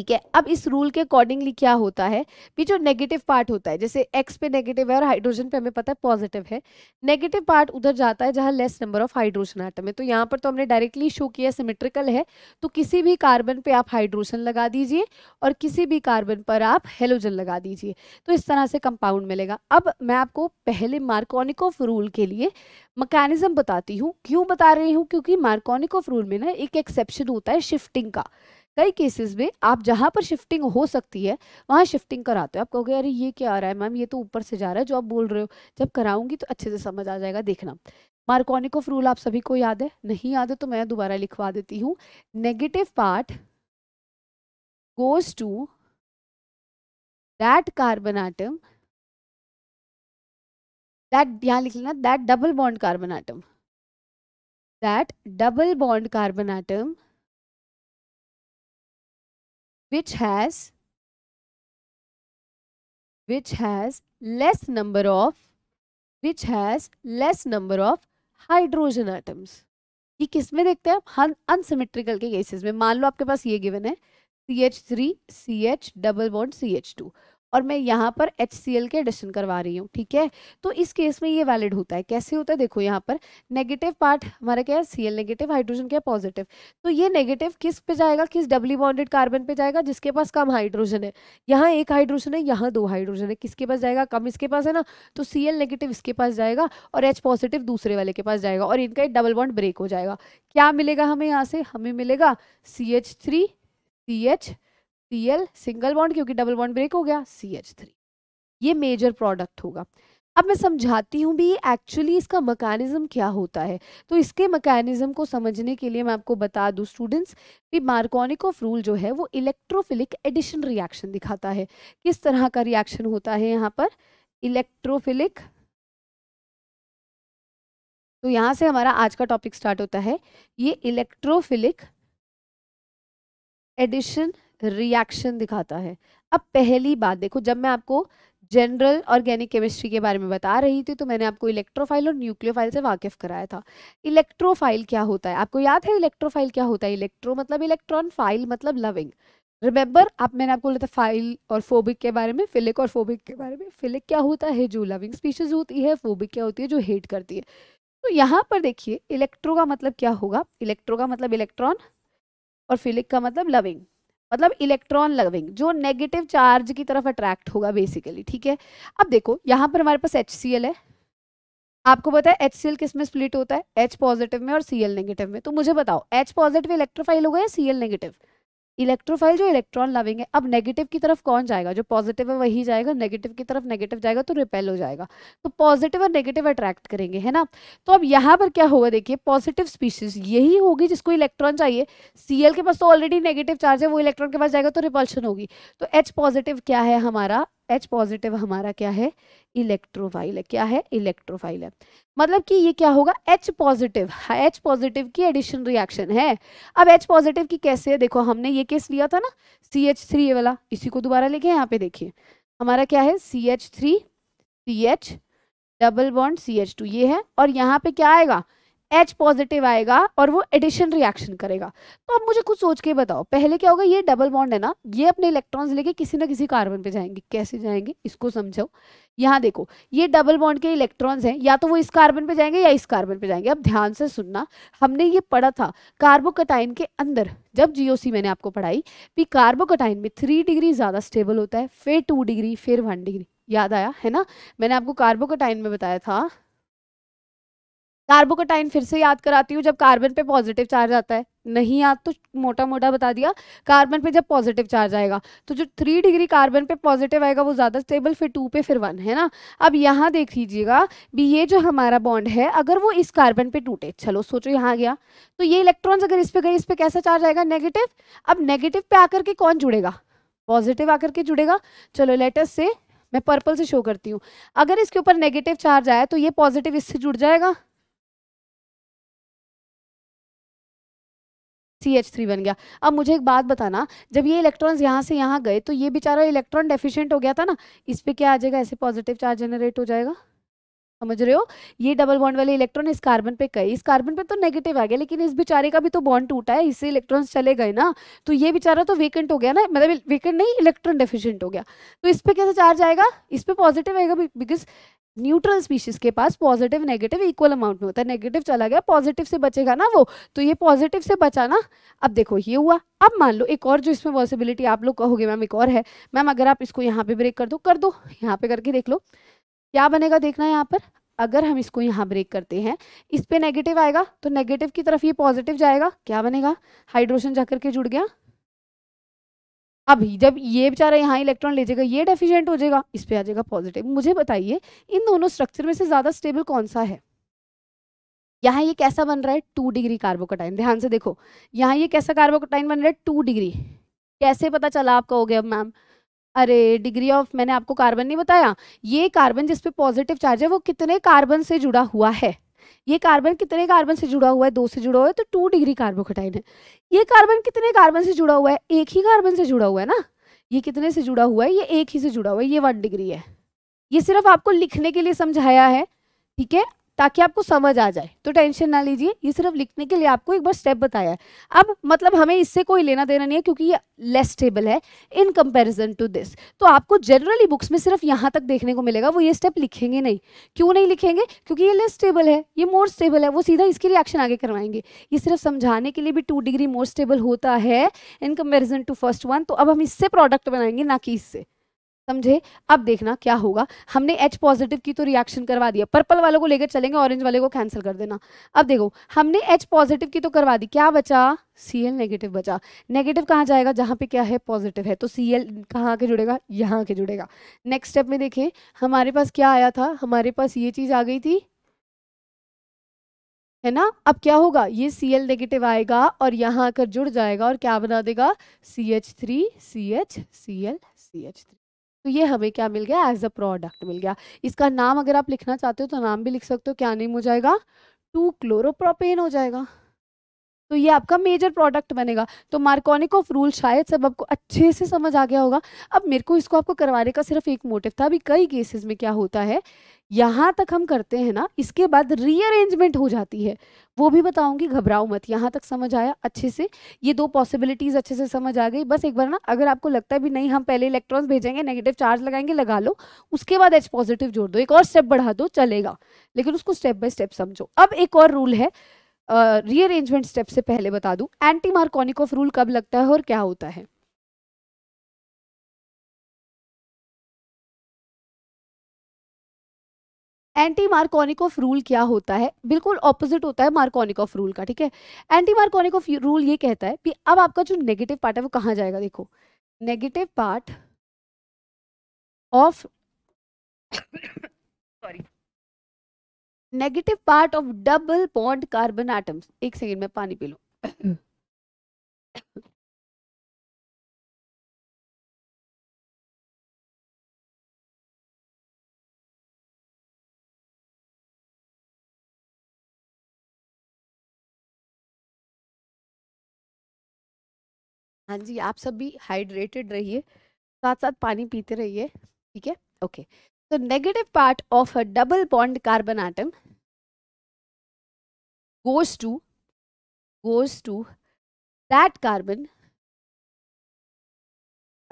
ठीक है अब इस रूल के अकॉर्डिंगली क्या होता है भी जो नेगेटिव पार्ट होता है जैसे एक्स पे नेगेटिव है और हाइड्रोजन पे हमें पता है पॉजिटिव है नेगेटिव पार्ट उधर जाता है जहाँ less number of hydrogen atom है तो यहाँ पर तो हमने डायरेक्टली शो किया सिमेट्रिकल है तो किसी भी कार्बन पे आप हाइड्रोजन लगा दीजिए और किसी भी कार्बन पर आप हेलोजन लगा दीजिए तो इस तरह से कंपाउंड मिलेगा अब मैं आपको पहले ऑफ रूल के लिए मकैनिज्म बताती हूँ क्यों बता रही हूँ क्योंकि मार्कोनिक ऑफ रूल में ना एक एक्सेप्शन होता है शिफ्टिंग का कई केसेस में आप जहाँ पर शिफ्टिंग हो सकती है वहाँ शिफ्टिंग कराते हो आप कहोगे अरे ये क्या आ रहा है मैम ये तो ऊपर से जा रहा है जो आप बोल रहे हो जब कराऊंगी तो अच्छे से समझ आ जाएगा देखना ऑफ रूल आप सभी को याद है नहीं याद है तो मैं दोबारा लिखवा देती हूँ negative part goes to that carbon atom that यहाँ लिख लेना that double bond carbon atom that double bond carbon atom which has which has less number of which has less number of hydrogen atoms ये किस में देखते हैं हम unsymmetrical के केसेस में मान लो आपके पास ये गिवन है C H three C H double bond C H two और मैं यहाँ पर एच सी एल के एडिशन करवा रही हूँ ठीक है तो इस केस में ये वैलिड होता है कैसे होता है देखो यहाँ पर नेगेटिव पार्ट हमारा क्या है सी एल नेगेटिव हाइड्रोजन क्या पॉजिटिव तो ये नेगेटिव किस पे जाएगा किस डबली बॉन्डेड कार्बन पे जाएगा जिसके पास कम हाइड्रोजन है यहाँ एक हाइड्रोजन है यहाँ दो हाइड्रोजन है किसके पास जाएगा कम इसके पास है ना तो सी एल नेगेटिव इसके पास जाएगा और एच पॉजिटिव दूसरे वाले के पास जाएगा और इनका एक डबल बॉन्ड ब्रेक हो जाएगा क्या मिलेगा हमें यहाँ से हमें मिलेगा C H three C H C L single bond क्योंकि डबल बॉन्ड ब्रेक हो गया सी एच थ्री ये मेजर प्रोडक्ट होगा अब मैं समझाती हूँ भी एक्चुअली इसका मकानिज्म क्या होता है तो इसके मकैनिज़म को समझने के लिए मैं आपको बता दूँ स्टूडेंट्स कि ऑफ रूल जो है वो इलेक्ट्रोफिलिक एडिशन रिएक्शन दिखाता है किस तरह का रिएक्शन होता है यहाँ पर इलेक्ट्रोफिलिक तो यहाँ से हमारा आज का टॉपिक स्टार्ट होता है ये इलेक्ट्रोफिलिक एडिशन रिएक्शन दिखाता है अब पहली बात देखो जब मैं आपको जनरल ऑर्गेनिक केमिस्ट्री के बारे में बता रही थी तो मैंने आपको इलेक्ट्रोफाइल और न्यूक्लियोफाइल से वाकिफ कराया था इलेक्ट्रोफाइल क्या होता है आपको याद है इलेक्ट्रोफाइल क्या होता है इलेक्ट्रो मतलब इलेक्ट्रॉन फाइल मतलब लविंग रिमेंबर आप मैंने आपको बोला था फाइल और फोबिक के बारे में फिलिक और फोबिक के बारे में फिलिक क्या होता है जो लविंग स्पीशीज होती है फोबिक क्या होती है जो हेट करती है तो यहाँ पर देखिए इलेक्ट्रो का मतलब क्या होगा इलेक्ट्रो का मतलब इलेक्ट्रॉन और फिलिक का मतलब लविंग मतलब इलेक्ट्रॉन लविंग जो नेगेटिव चार्ज की तरफ अट्रैक्ट होगा बेसिकली ठीक है अब देखो यहाँ पर हमारे पास एच है आपको पता है एच सी एल किस में स्प्लिट होता है एच पॉजिटिव में और सी एल नेगेटिव में तो मुझे बताओ एच पॉजिटिव इलेक्ट्रोफाइल होगा या सी एल नेगेटिव इलेक्ट्रोफाइल जो इलेक्ट्रॉन लविंग है अब नेगेटिव की तरफ कौन जाएगा जो पॉजिटिव है वही जाएगा नेगेटिव की तरफ नेगेटिव जाएगा तो रिपेल हो जाएगा तो पॉजिटिव और नेगेटिव अट्रैक्ट करेंगे है ना तो अब यहाँ पर क्या होगा देखिए पॉजिटिव स्पीशीज यही होगी जिसको इलेक्ट्रॉन चाहिए सी के पास तो ऑलरेडी नेगेटिव चार्ज है वो इलेक्ट्रॉन के पास जाएगा तो रिपल्शन होगी तो एच पॉजिटिव क्या है हमारा एच पॉजिटिव हमारा क्या है इलेक्ट्रोफाइल है क्या है इलेक्ट्रोफाइल है मतलब कि ये क्या होगा एच पॉजिटिव एच पॉजिटिव की एडिशन रिएक्शन है अब एच पॉजिटिव की कैसे है देखो हमने ये केस लिया था ना सी एच थ्री ये वाला इसी को दोबारा लेके यहाँ पे देखिए हमारा क्या है C H three C H double bond C H two ये है और यहाँ पे क्या आएगा एच पॉजिटिव आएगा और वो एडिशन रिएक्शन करेगा तो अब मुझे कुछ सोच के बताओ पहले क्या होगा ये डबल बॉन्ड है ना ये अपने इलेक्ट्रॉन्स लेके किसी ना किसी कार्बन पे जाएंगे कैसे जाएंगे इसको समझो यहाँ देखो ये डबल बॉन्ड के इलेक्ट्रॉन्स हैं या तो वो इस कार्बन पे जाएंगे या इस कार्बन पे जाएंगे अब ध्यान से सुनना हमने ये पढ़ा था कार्बोकटाइन के अंदर जब जीओसी मैंने आपको पढ़ाई भी कार्बोकटाइन में थ्री डिग्री ज़्यादा स्टेबल होता है फिर टू डिग्री फिर वन डिग्री याद आया है ना मैंने आपको कार्बोकटाइन में बताया था कार्बोकटाइन फिर से याद कराती हूँ जब कार्बन पे पॉजिटिव चार्ज आता है नहीं याद तो मोटा मोटा बता दिया कार्बन पे जब पॉजिटिव चार्ज आएगा तो जो थ्री डिग्री कार्बन पे पॉजिटिव आएगा वो ज़्यादा स्टेबल फिर टू पे फिर वन है ना अब यहाँ देख लीजिएगा भी ये जो हमारा बॉन्ड है अगर वो इस कार्बन पे टूटे चलो सोचो यहाँ गया तो ये इलेक्ट्रॉन्स अगर इस पे गए इस पे कैसा चार्ज आएगा नेगेटिव अब नेगेटिव पे आकर के कौन जुड़ेगा पॉजिटिव आकर के जुड़ेगा चलो लेटेस्ट से मैं पर्पल से शो करती हूँ अगर इसके ऊपर नेगेटिव चार्ज आया तो ये पॉजिटिव इससे जुड़ जाएगा सी एच थ्री बन गया अब मुझे एक बात बताना जब ये इलेक्ट्रॉन्स यहाँ से यहाँ गए तो ये बेचारा इलेक्ट्रॉन डेफिशिएंट हो गया था ना इस पर क्या आ जाएगा ऐसे पॉजिटिव चार्ज जनरेट हो जाएगा समझ रहे हो ये डबल बॉन्ड वाले इलेक्ट्रॉन इस कार्बन पे गए इस कार्बन पे तो नेगेटिव आ गया लेकिन इस बेचारे का भी तो बॉन्ड टूटा है इससे इलेक्ट्रॉन्स चले गए ना तो ये बेचारा तो वेकेंट हो गया ना मतलब वेकेंट नहीं इलेक्ट्रॉन डेफिशिएंट हो गया तो इस पे कैसे चार्ज आएगा इस पे पॉजिटिव आएगा बिकॉज न्यूट्रल स्पीशीज के पास पॉजिटिव नेगेटिव इक्वल अमाउंट में होता है नेगेटिव चला गया पॉजिटिव से बचेगा ना वो तो ये पॉजिटिव से बचाना अब देखो ये हुआ अब मान लो एक और जो इसमें पॉसिबिलिटी आप लोग कहोगे मैम एक और है मैम अगर आप इसको यहाँ पे ब्रेक कर दो कर दो यहाँ पे करके देख लो क्या बनेगा देखना यहाँ पर अगर हम इसको यहाँ ब्रेक करते हैं इस पर नेगेटिव आएगा तो नेगेटिव की तरफ ये पॉजिटिव जाएगा क्या बनेगा हाइड्रोजन जाकर के जुड़ गया अभी जब ये बेचारा यहाँ इलेक्ट्रॉन ले जाएगा ये डेफिशिएंट हो जाएगा इस पर आ जाएगा पॉजिटिव मुझे बताइए इन दोनों स्ट्रक्चर में से ज़्यादा स्टेबल कौन सा है यहाँ ये कैसा बन रहा है टू डिग्री कार्बोकोटाइन ध्यान से देखो यहाँ ये कैसा कार्बोकोटाइन बन रहा है टू डिग्री कैसे पता चला आपका हो गया मैम अरे डिग्री ऑफ मैंने आपको कार्बन नहीं बताया ये कार्बन जिसपे पॉजिटिव चार्ज है वो कितने कार्बन से जुड़ा हुआ है ये कार्बन कितने कार्बन से जुड़ा हुआ है दो से जुड़ा हुआ है तो टू डिग्री कार्बोकटाइन है ये कार्बन कितने कार्बन से जुड़ा हुआ है एक ही कार्बन से जुड़ा हुआ है ना ये कितने से जुड़ा हुआ है ये एक ही से जुड़ा हुआ है ये वन डिग्री है ये सिर्फ आपको लिखने के लिए समझाया है ठीक है ताकि आपको समझ आ जाए तो टेंशन ना लीजिए ये सिर्फ लिखने के लिए आपको एक बार स्टेप बताया है अब मतलब हमें इससे कोई लेना देना नहीं है क्योंकि ये लेस स्टेबल है इन कंपैरिजन टू दिस तो आपको जनरली बुक्स में सिर्फ यहाँ तक देखने को मिलेगा वो ये स्टेप लिखेंगे नहीं क्यों नहीं लिखेंगे क्योंकि ये लेस स्टेबल है ये मोर स्टेबल है वो सीधा इसकी रिएक्शन आगे करवाएंगे ये सिर्फ समझाने के लिए भी टू डिग्री मोर स्टेबल होता है in comparison to first one तो अब हम इससे प्रोडक्ट बनाएंगे ना कि इससे समझे अब देखना क्या होगा हमने एच पॉजिटिव की तो रिएक्शन करवा दिया पर्पल वालों को लेकर चलेंगे ऑरेंज वाले को कैंसिल कर देना अब देखो हमने एच पॉजिटिव की तो करवा दी क्या बचा सी एल नेगेटिव बचा नेगेटिव कहाँ जाएगा जहाँ पे क्या है पॉजिटिव है तो सी एल कहाँ के जुड़ेगा यहाँ के जुड़ेगा नेक्स्ट स्टेप में देखें हमारे पास क्या आया था हमारे पास ये चीज़ आ गई थी है ना अब क्या होगा ये सी एल नेगेटिव आएगा और यहाँ आकर जुड़ जाएगा और क्या बना देगा C H three C H C L C H three तो ये हमें क्या मिल गया एज अ प्रोडक्ट मिल गया इसका नाम अगर आप लिखना चाहते हो तो नाम भी लिख सकते हो क्या नेम हो जाएगा टू क्लोरोप्रोपेन हो जाएगा तो ये आपका मेजर प्रोडक्ट बनेगा तो मार्कोनिक ऑफ रूल शायद सब आपको अच्छे से समझ आ गया होगा अब मेरे को इसको आपको करवाने का सिर्फ एक मोटिव था अभी कई केसेस में क्या होता है यहाँ तक हम करते हैं ना इसके बाद रीअरेंजमेंट हो जाती है वो भी बताऊंगी घबराओ मत यहाँ तक समझ आया अच्छे से ये दो पॉसिबिलिटीज़ अच्छे से समझ आ गई बस एक बार ना अगर आपको लगता है भी नहीं हम पहले इलेक्ट्रॉन्स भेजेंगे नेगेटिव चार्ज लगाएंगे लगा लो उसके बाद एच पॉजिटिव जोड़ दो एक और स्टेप बढ़ा दो चलेगा लेकिन उसको स्टेप बाय स्टेप समझो अब एक और रूल है रीअरेंजमेंट uh, स्टेप से पहले बता दूं एंटी ऑफ रूल कब लगता है और क्या होता है एंटी मार्कोनिक ऑफ रूल क्या होता है बिल्कुल ऑपोजिट होता है मार्कोनिक ऑफ रूल का ठीक है एंटी ऑफ रूल ये कहता है कि अब आपका जो नेगेटिव पार्ट है वो कहाँ जाएगा देखो negative part of sorry negative part of double bond carbon atoms एक सेकेंड में पानी पी लू हम्म। हाँ जी आप सब भी हाइड्रेटेड रहिए साथ साथ पानी पीते रहिए ठीक है ओके तो negative part of a double bond carbon atom goes to goes to that carbon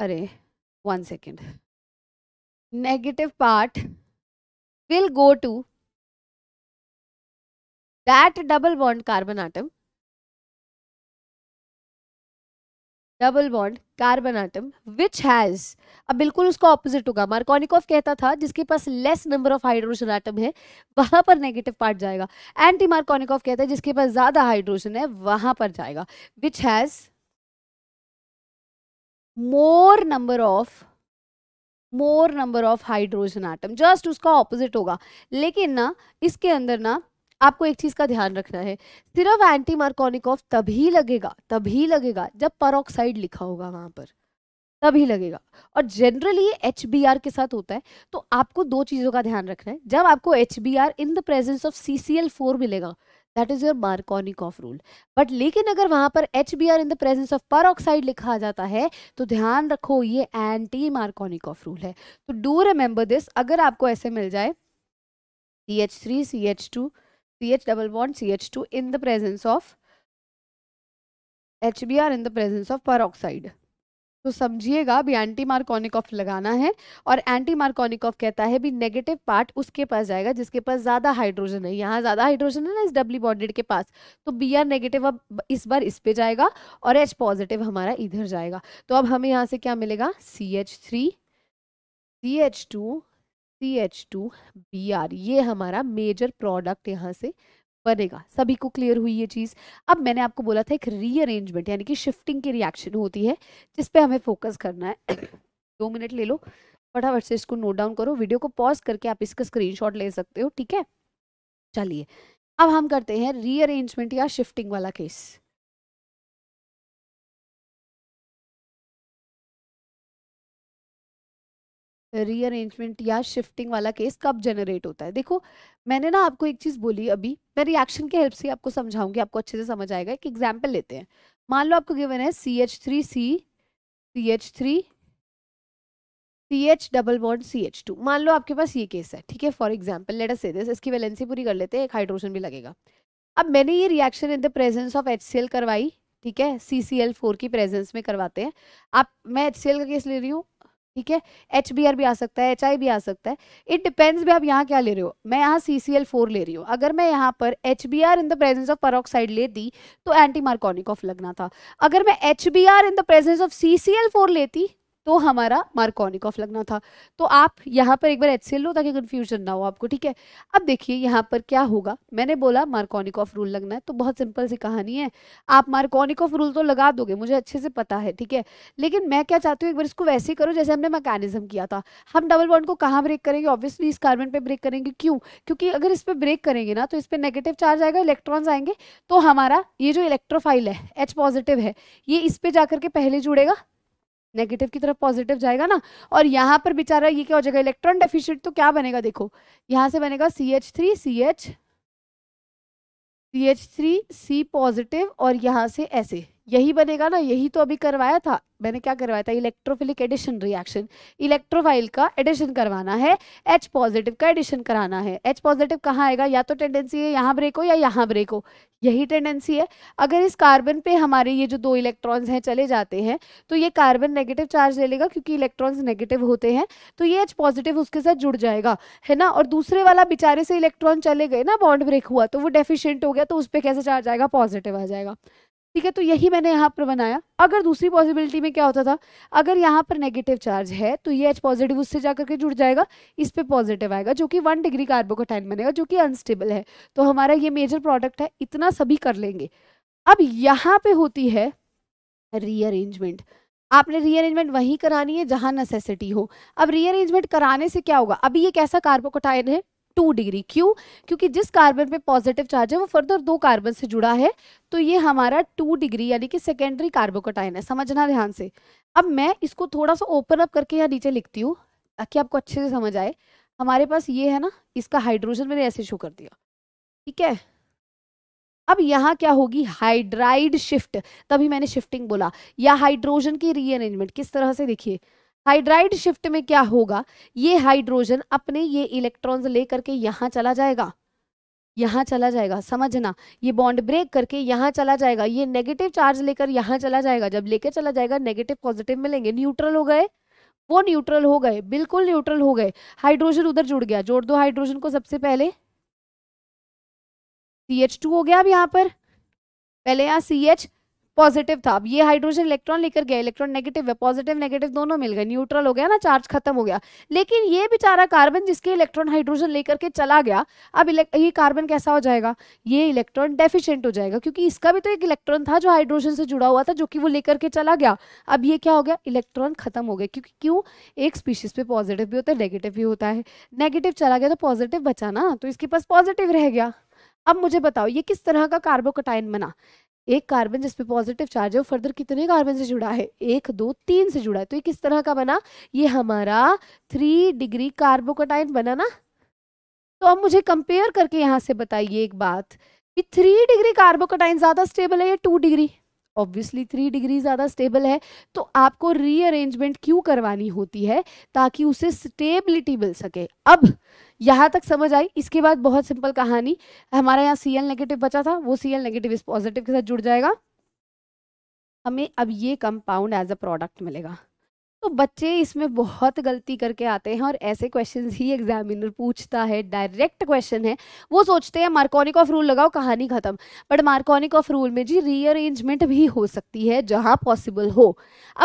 अरे one second negative part will go to that double bond carbon atom double bond carbon atom which has अब बिल्कुल उसका opposite होगा Markovnikov कहता था जिसके पास less number of hydrogen atom है वहां पर नेगेटिव पार्ट जाएगा एंटी मार्कोनिकॉफ कहता है जिसके पास ज़्यादा हाइड्रोजन है वहां पर जाएगा which has more number of more number of hydrogen atom just उसका ऑपोजिट होगा लेकिन ना इसके अंदर ना आपको एक चीज का ध्यान रखना है सिर्फ एंटी मार्कोनिक ऑफ तभी लगेगा तभी लगेगा जब परोक्साइड लिखा होगा वहां पर तभी लगेगा और जनरली ये एच के साथ होता है तो आपको दो चीज़ों का ध्यान रखना है जब आपको H B R in the presence of C C L four मिलेगा that is your Markovnikov rule but लेकिन अगर वहां पर H B R in the presence of peroxide लिखा जाता है तो ध्यान रखो ये एंटी मार्कोनिक ऑफ रूल है तो डू रिमेंबर दिस अगर आपको ऐसे मिल जाए C H three C H two CH double bond CH2 in the presence of HBr in the presence of peroxide. तो समझिएगा भी एंटी मार्कोनिक ऑफ लगाना है और एंटी मार्कोनिक ऑफ कहता है भी नेगेटिव पार्ट उसके पास जाएगा जिसके पास ज़्यादा हाइड्रोजन है यहाँ ज़्यादा हाइड्रोजन है ना इस डब्ली बॉन्डेड के पास तो बी आर नेगेटिव अब इस बार इस पे जाएगा और एच पॉजिटिव हमारा इधर जाएगा तो अब हमें यहाँ से क्या मिलेगा C H three C H two C H two B R ये हमारा मेजर प्रोडक्ट यहाँ से बनेगा सभी को क्लियर हुई ये चीज़ अब मैंने आपको बोला था एक रीअरेंजमेंट यानी कि शिफ्टिंग की रिएक्शन होती है जिस पर हमें फोकस करना है दो मिनट ले लो फटाफट से इसको नोट डाउन करो वीडियो को पॉज करके आप इसका शॉट ले सकते हो ठीक है चलिए अब हम करते हैं रीअरेंजमेंट या शिफ्टिंग वाला केस रीअरेंजमेंट या शिफ्टिंग वाला केस कब जनरेट होता है देखो मैंने ना आपको एक चीज़ बोली अभी मैं रिएक्शन के हेल्प से आपको समझाऊंगी आपको अच्छे से समझ आएगा एक एग्जाम्पल लेते हैं मान लो आपको गिवन है C H three C C H three C H double bond C H two मान लो आपके पास ये केस है ठीक है फॉर एग्जाम्पल लेट अस से दिस इसकी वैलेंसी पूरी कर लेते हैं एक हाइड्रोजन भी लगेगा अब मैंने ये reaction in the presence of H करवाई ठीक है सी सी एल फोर की प्रेजेंस में करवाते हैं आप मैं एच का केस ले रही हूँ ठीक है एच भी आ सकता है एच भी आ सकता है इट डिपेंड्स भी आप यहाँ क्या ले रहे हो मैं यहाँ सी सी एल फोर ले रही हूँ अगर मैं यहाँ पर H B R in the presence of peroxide ले दी तो एंटी मार्कोनिक ऑफ लगना था अगर मैं H B R in the presence of C C L four लेती तो हमारा मार्कोनिक ऑफ लगना था तो आप यहाँ पर एक बार एच लो ताकि कन्फ्यूजन ना हो आपको ठीक है अब देखिए यहाँ पर क्या होगा मैंने बोला मार्कोनिक ऑफ रूल लगना है तो बहुत सिंपल सी कहानी है आप मार्कोनिक ऑफ रूल तो लगा दोगे मुझे अच्छे से पता है ठीक है लेकिन मैं क्या चाहती हूँ एक बार इसको वैसे ही करो जैसे हमने मैकेनिज्म किया था हम डबल बॉन्ड को कहाँ ब्रेक करेंगे ऑब्वियसली इस कार्बन पे ब्रेक करेंगे क्यों क्योंकि अगर इस पर ब्रेक करेंगे ना तो इस पर नेगेटिव चार्ज आएगा इलेक्ट्रॉन्स आएंगे तो हमारा ये जो इलेक्ट्रोफाइल है एच पॉजिटिव है ये इस पर जाकर के पहले जुड़ेगा नेगेटिव की तरफ पॉजिटिव जाएगा ना और यहाँ पर बेचारा ये क्या हो जाएगा इलेक्ट्रॉन डेफिशिएंट तो क्या बनेगा देखो यहाँ से बनेगा C H three C H C H three C positive और यहाँ से ऐसे यही बनेगा ना यही तो अभी करवाया था मैंने क्या करवाया था इलेक्ट्रोफिलिक एडिशन रिएक्शन इलेक्ट्रोफाइल का एडिशन करवाना है एच पॉजिटिव का एडिशन कराना है एच पॉजिटिव कहाँ आएगा या तो टेंडेंसी है यहाँ ब्रेक हो या यहाँ ब्रेक हो यही टेंडेंसी है अगर इस कार्बन पे हमारे ये जो दो इलेक्ट्रॉन्स हैं चले जाते हैं तो ये कार्बन नेगेटिव चार्ज ले लेगा क्योंकि इलेक्ट्रॉन्स नेगेटिव होते हैं तो ये एच पॉजिटिव उसके साथ जुड़ जाएगा है ना और दूसरे वाला बेचारे से इलेक्ट्रॉन चले गए ना बॉन्ड ब्रेक हुआ तो वो डेफिशियंट हो गया तो उस पर कैसे चार्ज आएगा पॉजिटिव आ जाएगा ठीक है तो यही मैंने यहाँ पर बनाया अगर दूसरी पॉसिबिलिटी में क्या होता था अगर यहाँ पर नेगेटिव चार्ज है तो ये एच पॉजिटिव उससे जा करके जुड़ जाएगा इस पर पॉजिटिव आएगा जो कि वन डिग्री कार्बोकोटाइन बनेगा जो कि अनस्टेबल है तो हमारा ये मेजर प्रोडक्ट है इतना सभी कर लेंगे अब यहाँ पर होती है रीअरेंजमेंट आपने रीअरेंजमेंट वहीं करानी है जहाँ नेसेसिटी हो अब रीअरेंजमेंट कराने से क्या होगा अभी ये कैसा कार्बोकोटाइन है टू डिग्री क्यों क्योंकि जिस कार्बन पे पॉजिटिव चार्ज है वो फर्दर दो कार्बन से जुड़ा है तो ये हमारा टू डिग्री यानी कि सेकेंडरी कार्बोकोटाइन है समझना ध्यान से अब मैं इसको थोड़ा सा ओपन अप करके यहाँ नीचे लिखती हूँ ताकि आपको अच्छे से समझ आए हमारे पास ये है ना इसका हाइड्रोजन मैंने ऐसे शो कर दिया ठीक है अब यहाँ क्या होगी हाइड्राइड शिफ्ट तभी मैंने शिफ्टिंग बोला या हाइड्रोजन की रीअरेंजमेंट किस तरह से देखिए हाइड्राइड शिफ्ट में क्या होगा ये हाइड्रोजन अपने ये इलेक्ट्रॉन्स लेकर के यहाँ चला जाएगा यहाँ चला जाएगा समझना ये बॉन्ड ब्रेक करके यहाँ चला जाएगा ये नेगेटिव चार्ज लेकर यहाँ चला जाएगा जब लेकर चला जाएगा नेगेटिव पॉजिटिव मिलेंगे न्यूट्रल हो गए वो न्यूट्रल हो गए बिल्कुल न्यूट्रल हो गए हाइड्रोजन उधर जुड़ गया जोड़ दो हाइड्रोजन को सबसे पहले सी एच टू हो गया अब यहाँ पर पहले यहाँ सी एच पॉजिटिव था अब ये हाइड्रोजन इलेक्ट्रॉन लेकर गया इलेक्ट्रॉन नेगेटिव है पॉजिटिव नेगेटिव दोनों मिल गए न्यूट्रल हो गया ना चार्ज खत्म हो गया लेकिन ये बेचारा कार्बन जिसके इलेक्ट्रॉन हाइड्रोजन लेकर के चला गया अब ये कार्बन कैसा हो जाएगा ये इलेक्ट्रॉन डेफिशिएंट हो जाएगा क्योंकि इसका भी तो एक इलेक्ट्रॉन था जो हाइड्रोजन से जुड़ा हुआ था जो कि वो लेकर के चला गया अब ये क्या हो गया इलेक्ट्रॉन खत्म हो गया क्योंकि क्यों एक स्पीशीज पे पॉजिटिव भी होता है नेगेटिव भी होता है नेगेटिव चला गया तो पॉजिटिव बचा ना तो इसके पास पॉजिटिव रह गया अब मुझे बताओ ये किस तरह का कार्बोकटाइन बना एक कार्बन जिसपे पॉजिटिव चार्ज है वो फर्दर कितने कार्बन से जुड़ा है एक दो तीन से जुड़ा है तो ये किस तरह का बना ये हमारा थ्री डिग्री कार्बोकोटाइन बना ना तो अब मुझे कंपेयर करके यहाँ से बताइए एक बात कि थ्री डिग्री कार्बोकोटाइन ज़्यादा स्टेबल है या two degree obviously three degree ज़्यादा स्टेबल है तो आपको रीअरेंजमेंट क्यों करवानी होती है ताकि उसे स्टेबिलिटी मिल सके अब यहाँ तक समझ आई इसके बाद बहुत सिंपल कहानी हमारा यहाँ सी नेगेटिव बचा था वो सी नेगेटिव इस पॉजिटिव के साथ जुड़ जाएगा हमें अब ये कंपाउंड एज अ प्रोडक्ट मिलेगा तो बच्चे इसमें बहुत गलती करके आते हैं और ऐसे क्वेश्चन ही एग्जामिनर पूछता है डायरेक्ट क्वेश्चन है वो सोचते हैं मार्कोनिक ऑफ रूल लगाओ कहानी खत्म बट मार्कोनिक ऑफ रूल में जी रीअरेंजमेंट भी हो सकती है जहाँ पॉसिबल हो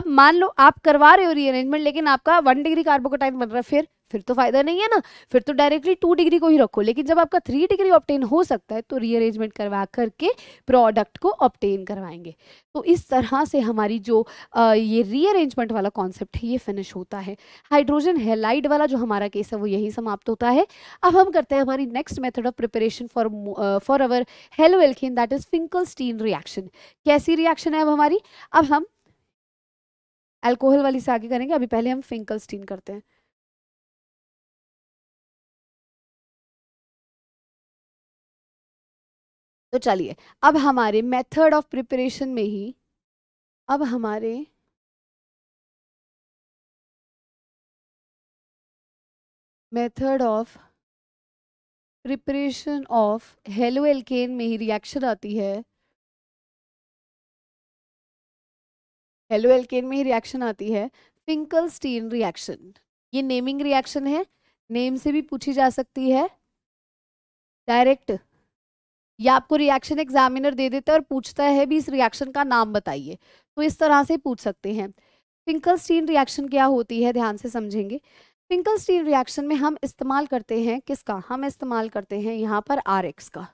अब मान लो आप करवा रहे हो रीअरेंजमेंट लेकिन आपका वन डिग्री कार्बोकोटाइन बन रहा है फिर फिर तो फायदा नहीं है ना फिर तो डायरेक्टली टू डिग्री को ही रखो लेकिन जब आपका थ्री डिग्री ऑप्टेन हो सकता है तो रीअरेंजमेंट करवा करके प्रोडक्ट को ऑप्टेन करवाएंगे तो इस तरह से हमारी जो आ, ये रीअरेंजमेंट वाला कॉन्सेप्ट है ये फिनिश होता है हाइड्रोजन हेलाइड वाला जो हमारा केस है वो यही समाप्त होता है अब हम करते हैं हमारी next method of preparation for for our halo alkane that is Finkelstein reaction कैसी रिएक्शन है अब हमारी अब हम एल्कोहल वाली से आगे करेंगे अभी पहले हम फिंकल स्टीन करते हैं तो चलिए अब हमारे मेथड ऑफ प्रिपरेशन में ही अब हमारे method of preparation of halo alkane में ही रिएक्शन आती है हेलो एल्केन में ही रिएक्शन आती है फिंकल स्टीन रिएक्शन ये नेमिंग रिएक्शन है नेम से भी पूछी जा सकती है डायरेक्ट या आपको रिएक्शन एग्जामिनर दे देता है और पूछता है भी इस रिएक्शन का नाम बताइए तो इस तरह से पूछ सकते हैं पिंकल स्टीन रिएक्शन क्या होती है ध्यान से समझेंगे पिंकल स्टीन रिएक्शन में हम इस्तेमाल करते हैं किसका हम इस्तेमाल करते हैं यहाँ पर आर का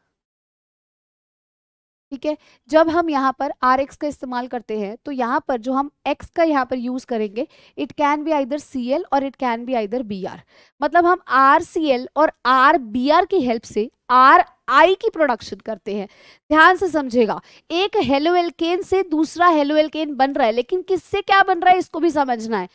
ठीक है जब हम यहाँ पर आर एक्स का इस्तेमाल करते हैं तो यहाँ पर जो हम एक्स का यहाँ पर यूज़ करेंगे it can be either C L or it can be either B R मतलब हम आर सी एल और आर बी आर की हेल्प से आर आई की प्रोडक्शन करते हैं ध्यान से समझेगा एक हेलो एल्केन से दूसरा हेलो एल्केन बन रहा है लेकिन किससे क्या बन रहा है इसको भी समझना है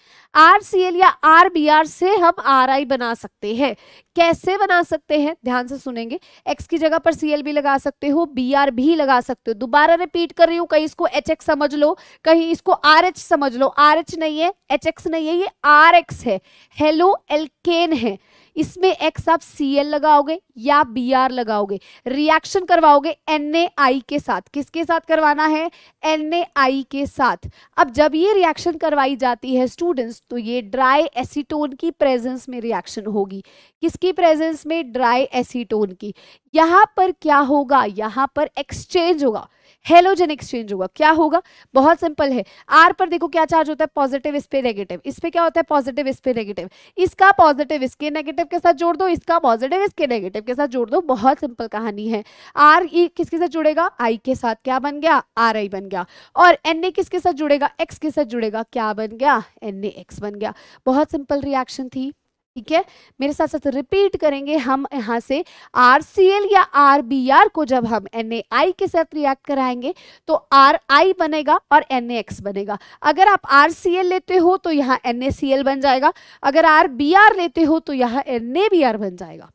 आर सी एल या आर बी आर से हम आर आई बना सकते हैं कैसे बना सकते हैं ध्यान से सुनेंगे एक्स की जगह पर सी एल भी लगा सकते हो बी आर भी लगा सकते हो दोबारा रिपीट कर रही हूँ कहीं इसको एच एक्स समझ लो कहीं इसको आर एच समझ लो आर एच नहीं है एच एक्स नहीं है ये आर एक्स है हेलो एल्केन है इसमें एक्स आप सी एल लगाओगे या बी आर लगाओगे रिएक्शन करवाओगे एन ए आई के साथ किसके साथ करवाना है एन ए आई के साथ अब जब ये रिएक्शन करवाई जाती है स्टूडेंट्स तो ये ड्राई एसीटोन की प्रेजेंस में रिएक्शन होगी किसकी प्रेजेंस में ड्राई एसीटोन की यहाँ पर क्या होगा यहाँ पर एक्सचेंज होगा हेलोजन एक्सचेंज होगा क्या होगा बहुत सिंपल है आर पर देखो क्या चार्ज होता है पॉजिटिव इस पे नेगेटिव इस पे क्या होता है पॉजिटिव इस पे नेगेटिव इसका पॉजिटिव इसके नेगेटिव के साथ जोड़ दो इसका पॉजिटिव इसके नेगेटिव के साथ जोड़ दो बहुत सिंपल कहानी है आर ई e किसके साथ जुड़ेगा आई के साथ क्या बन गया आर आई बन गया और एन ए किसके साथ जुड़ेगा एक्स के साथ जुड़ेगा क्या बन गया एन ए एक्स बन गया बहुत सिंपल रिएक्शन थी ठीक है मेरे साथ साथ रिपीट करेंगे हम यहाँ से आर सी एल या आर बी आर को जब हम एन ए आई के साथ रिएक्ट कराएंगे तो आर आई बनेगा और एन ए एक्स बनेगा अगर आप आर सी एल लेते हो तो यहाँ एन ए सी एल बन जाएगा अगर आर बी आर लेते हो तो यहाँ एन ए बी आर बन जाएगा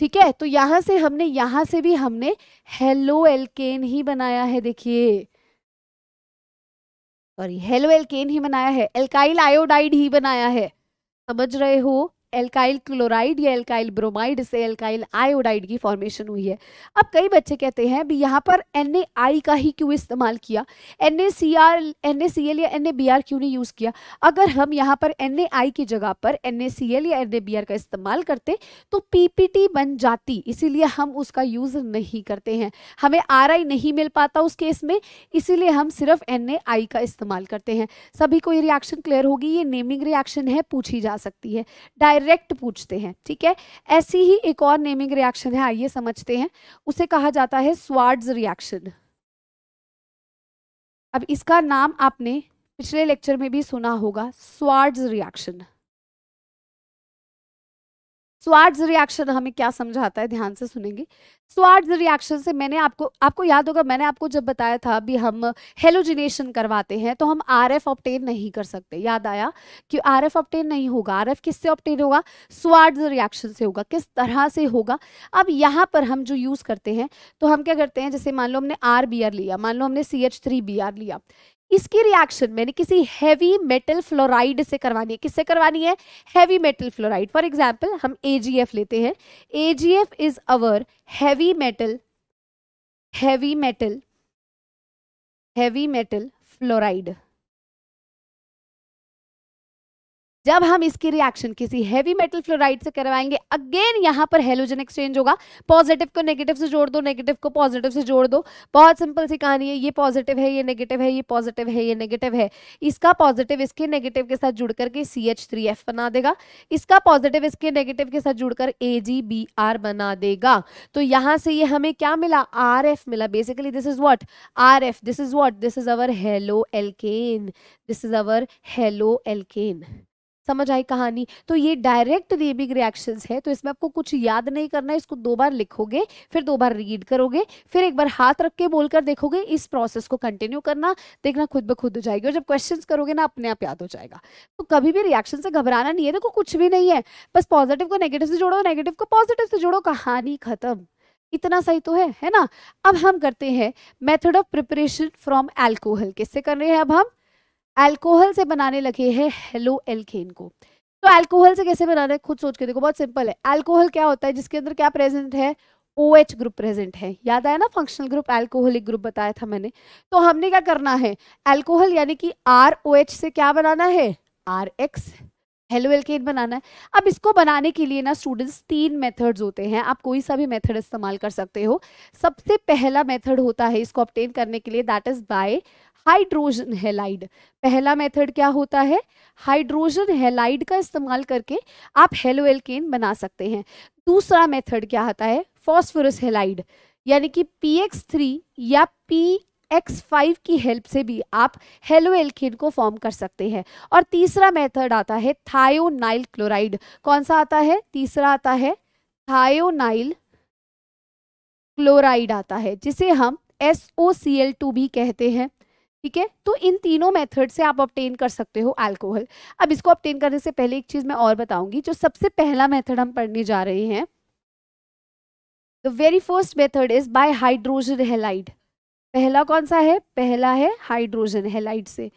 ठीक है तो यहाँ से हमने यहाँ से भी हमने हेलो एलकेन ही बनाया है देखिए और हेलो एलकेन ही बनाया है एल्काइल आयोडाइड ही बनाया है समझ रहे हो एल्काइल क्लोराइड या एल्काइल ब्रोमाइड से एल्काइल आयोडाइड की फॉर्मेशन हुई है अब कई बच्चे कहते हैं भी यहाँ पर एन का ही क्यों इस्तेमाल किया एन एन या एन क्यों नहीं यूज़ किया अगर हम यहाँ पर एन की जगह पर एन या एन का इस्तेमाल करते तो पीपीटी बन जाती इसीलिए हम उसका यूज़ नहीं करते हैं हमें आर नहीं मिल पाता उस केस में इसीलिए हम सिर्फ एन का इस्तेमाल करते हैं सभी को ये रिएक्शन क्लियर होगी ये नेमिंग रिएक्शन है पूछी जा सकती है डायरेक्ट डायरेक्ट पूछते हैं ठीक है ऐसी ही एक और नेमिंग रिएक्शन है आइए समझते हैं उसे कहा जाता है स्वाड्स रिएक्शन अब इसका नाम आपने पिछले लेक्चर में भी सुना होगा स्वाड्स रिएक्शन स्वार्ज रिएक्शन हमें क्या समझाता है ध्यान से सुनेंगे स्वार्ज रिएक्शन से मैंने आपको आपको याद होगा मैंने आपको जब बताया था भी हम हेलोजिनेशन करवाते हैं तो हम आर एफ ऑप्टेन नहीं कर सकते याद आया कि आर एफ ऑप्टेन नहीं होगा आर एफ किससे ऑप्टेन होगा स्वार्ज रिएक्शन से होगा किस तरह से होगा अब यहाँ पर हम जो यूज़ करते हैं तो हम क्या करते हैं जैसे मान लो हमने आर बी आर लिया मान लो हमने C H three B R लिया इसकी रिएक्शन मैंने किसी हैवी मेटल फ्लोराइड से करवानी है किससे करवानी है heavy metal fluoride for example हम ए लेते हैं A is our heavy metal heavy metal heavy metal fluoride जब हम इसकी रिएक्शन किसी हैवी मेटल फ्लोराइड से करवाएंगे अगेन यहाँ पर हेलोजन एक्सचेंज होगा पॉजिटिव को नेगेटिव से जोड़ दो नेगेटिव को पॉजिटिव से जोड़ दो बहुत सिंपल सी कहानी है ये पॉजिटिव है ये नेगेटिव है ये पॉजिटिव है ये नेगेटिव है इसका पॉजिटिव इसके नेगेटिव के साथ जुड़ करके सी एच थ्री एफ बना देगा इसका पॉजिटिव इसके नेगेटिव के साथ जुड़कर ए जी बी आर बना देगा तो यहाँ से ये हमें क्या मिला आर एफ मिला basically this is what R F this is what this is our halo alkane this is our halo alkane समझ आई कहानी तो ये डायरेक्ट रेबिक रिएक्शन है तो इसमें आपको कुछ याद नहीं करना है इसको दो बार लिखोगे फिर दो बार रीड करोगे फिर एक बार हाथ रख के बोलकर देखोगे इस प्रोसेस को कंटिन्यू करना देखना खुद ब खुद हो जाएगी और जब क्वेश्चन करोगे ना अपने आप याद हो जाएगा तो कभी भी रिएक्शन से घबराना नहीं है देखो कुछ भी नहीं है बस पॉजिटिव को नेगेटिव से जोड़ो नेगेटिव को पॉजिटिव से जोड़ो कहानी खत्म इतना सही तो है है ना अब हम करते हैं method of preparation from alcohol किससे कर रहे हैं अब हम अल्कोहल से बनाने लगे हैं हेलो एल्केन को तो अल्कोहल से कैसे बनाना है खुद सोच के देखो बहुत सिंपल है अल्कोहल क्या होता है जिसके अंदर क्या प्रेजेंट है ओ एच ग्रुप प्रेजेंट है याद आया ना फंक्शनल ग्रुप एल्कोहलिक ग्रुप बताया था मैंने तो हमने क्या करना है एल्कोहल यानी कि आर ओ एच से क्या बनाना है आर एक्स हेलो एल्केन बनाना है अब इसको बनाने के लिए ना स्टूडेंट्स तीन मेथड्स होते हैं आप कोई सा भी मेथड इस्तेमाल कर सकते हो सबसे पहला मेथड होता है इसको ऑप्टेन करने के लिए that is by hydrogen halide पहला मेथड क्या होता है हाइड्रोजन हेलाइड का इस्तेमाल करके आप हेलो एल्केन बना सकते हैं दूसरा मेथड क्या होता है फॉस्फोरस हेलाइड यानी कि पी एक्स थ्री या पी X5 की हेल्प से भी आप हेलो एल्किन को फॉर्म कर सकते हैं और तीसरा मेथड आता है थायोनाइल क्लोराइड कौन सा आता है तीसरा आता है थायोनाइल क्लोराइड आता है जिसे हम एस भी कहते हैं ठीक है तो इन तीनों मेथड से आप ऑप्टेन कर सकते हो अल्कोहल अब इसको ऑप्टेन करने से पहले एक चीज़ मैं और बताऊंगी जो सबसे पहला मेथड हम पढ़ने जा रहे हैं the very first method is by hydrogen halide पहला कौन सा है पहला है हाइड्रोजन हेलाइट से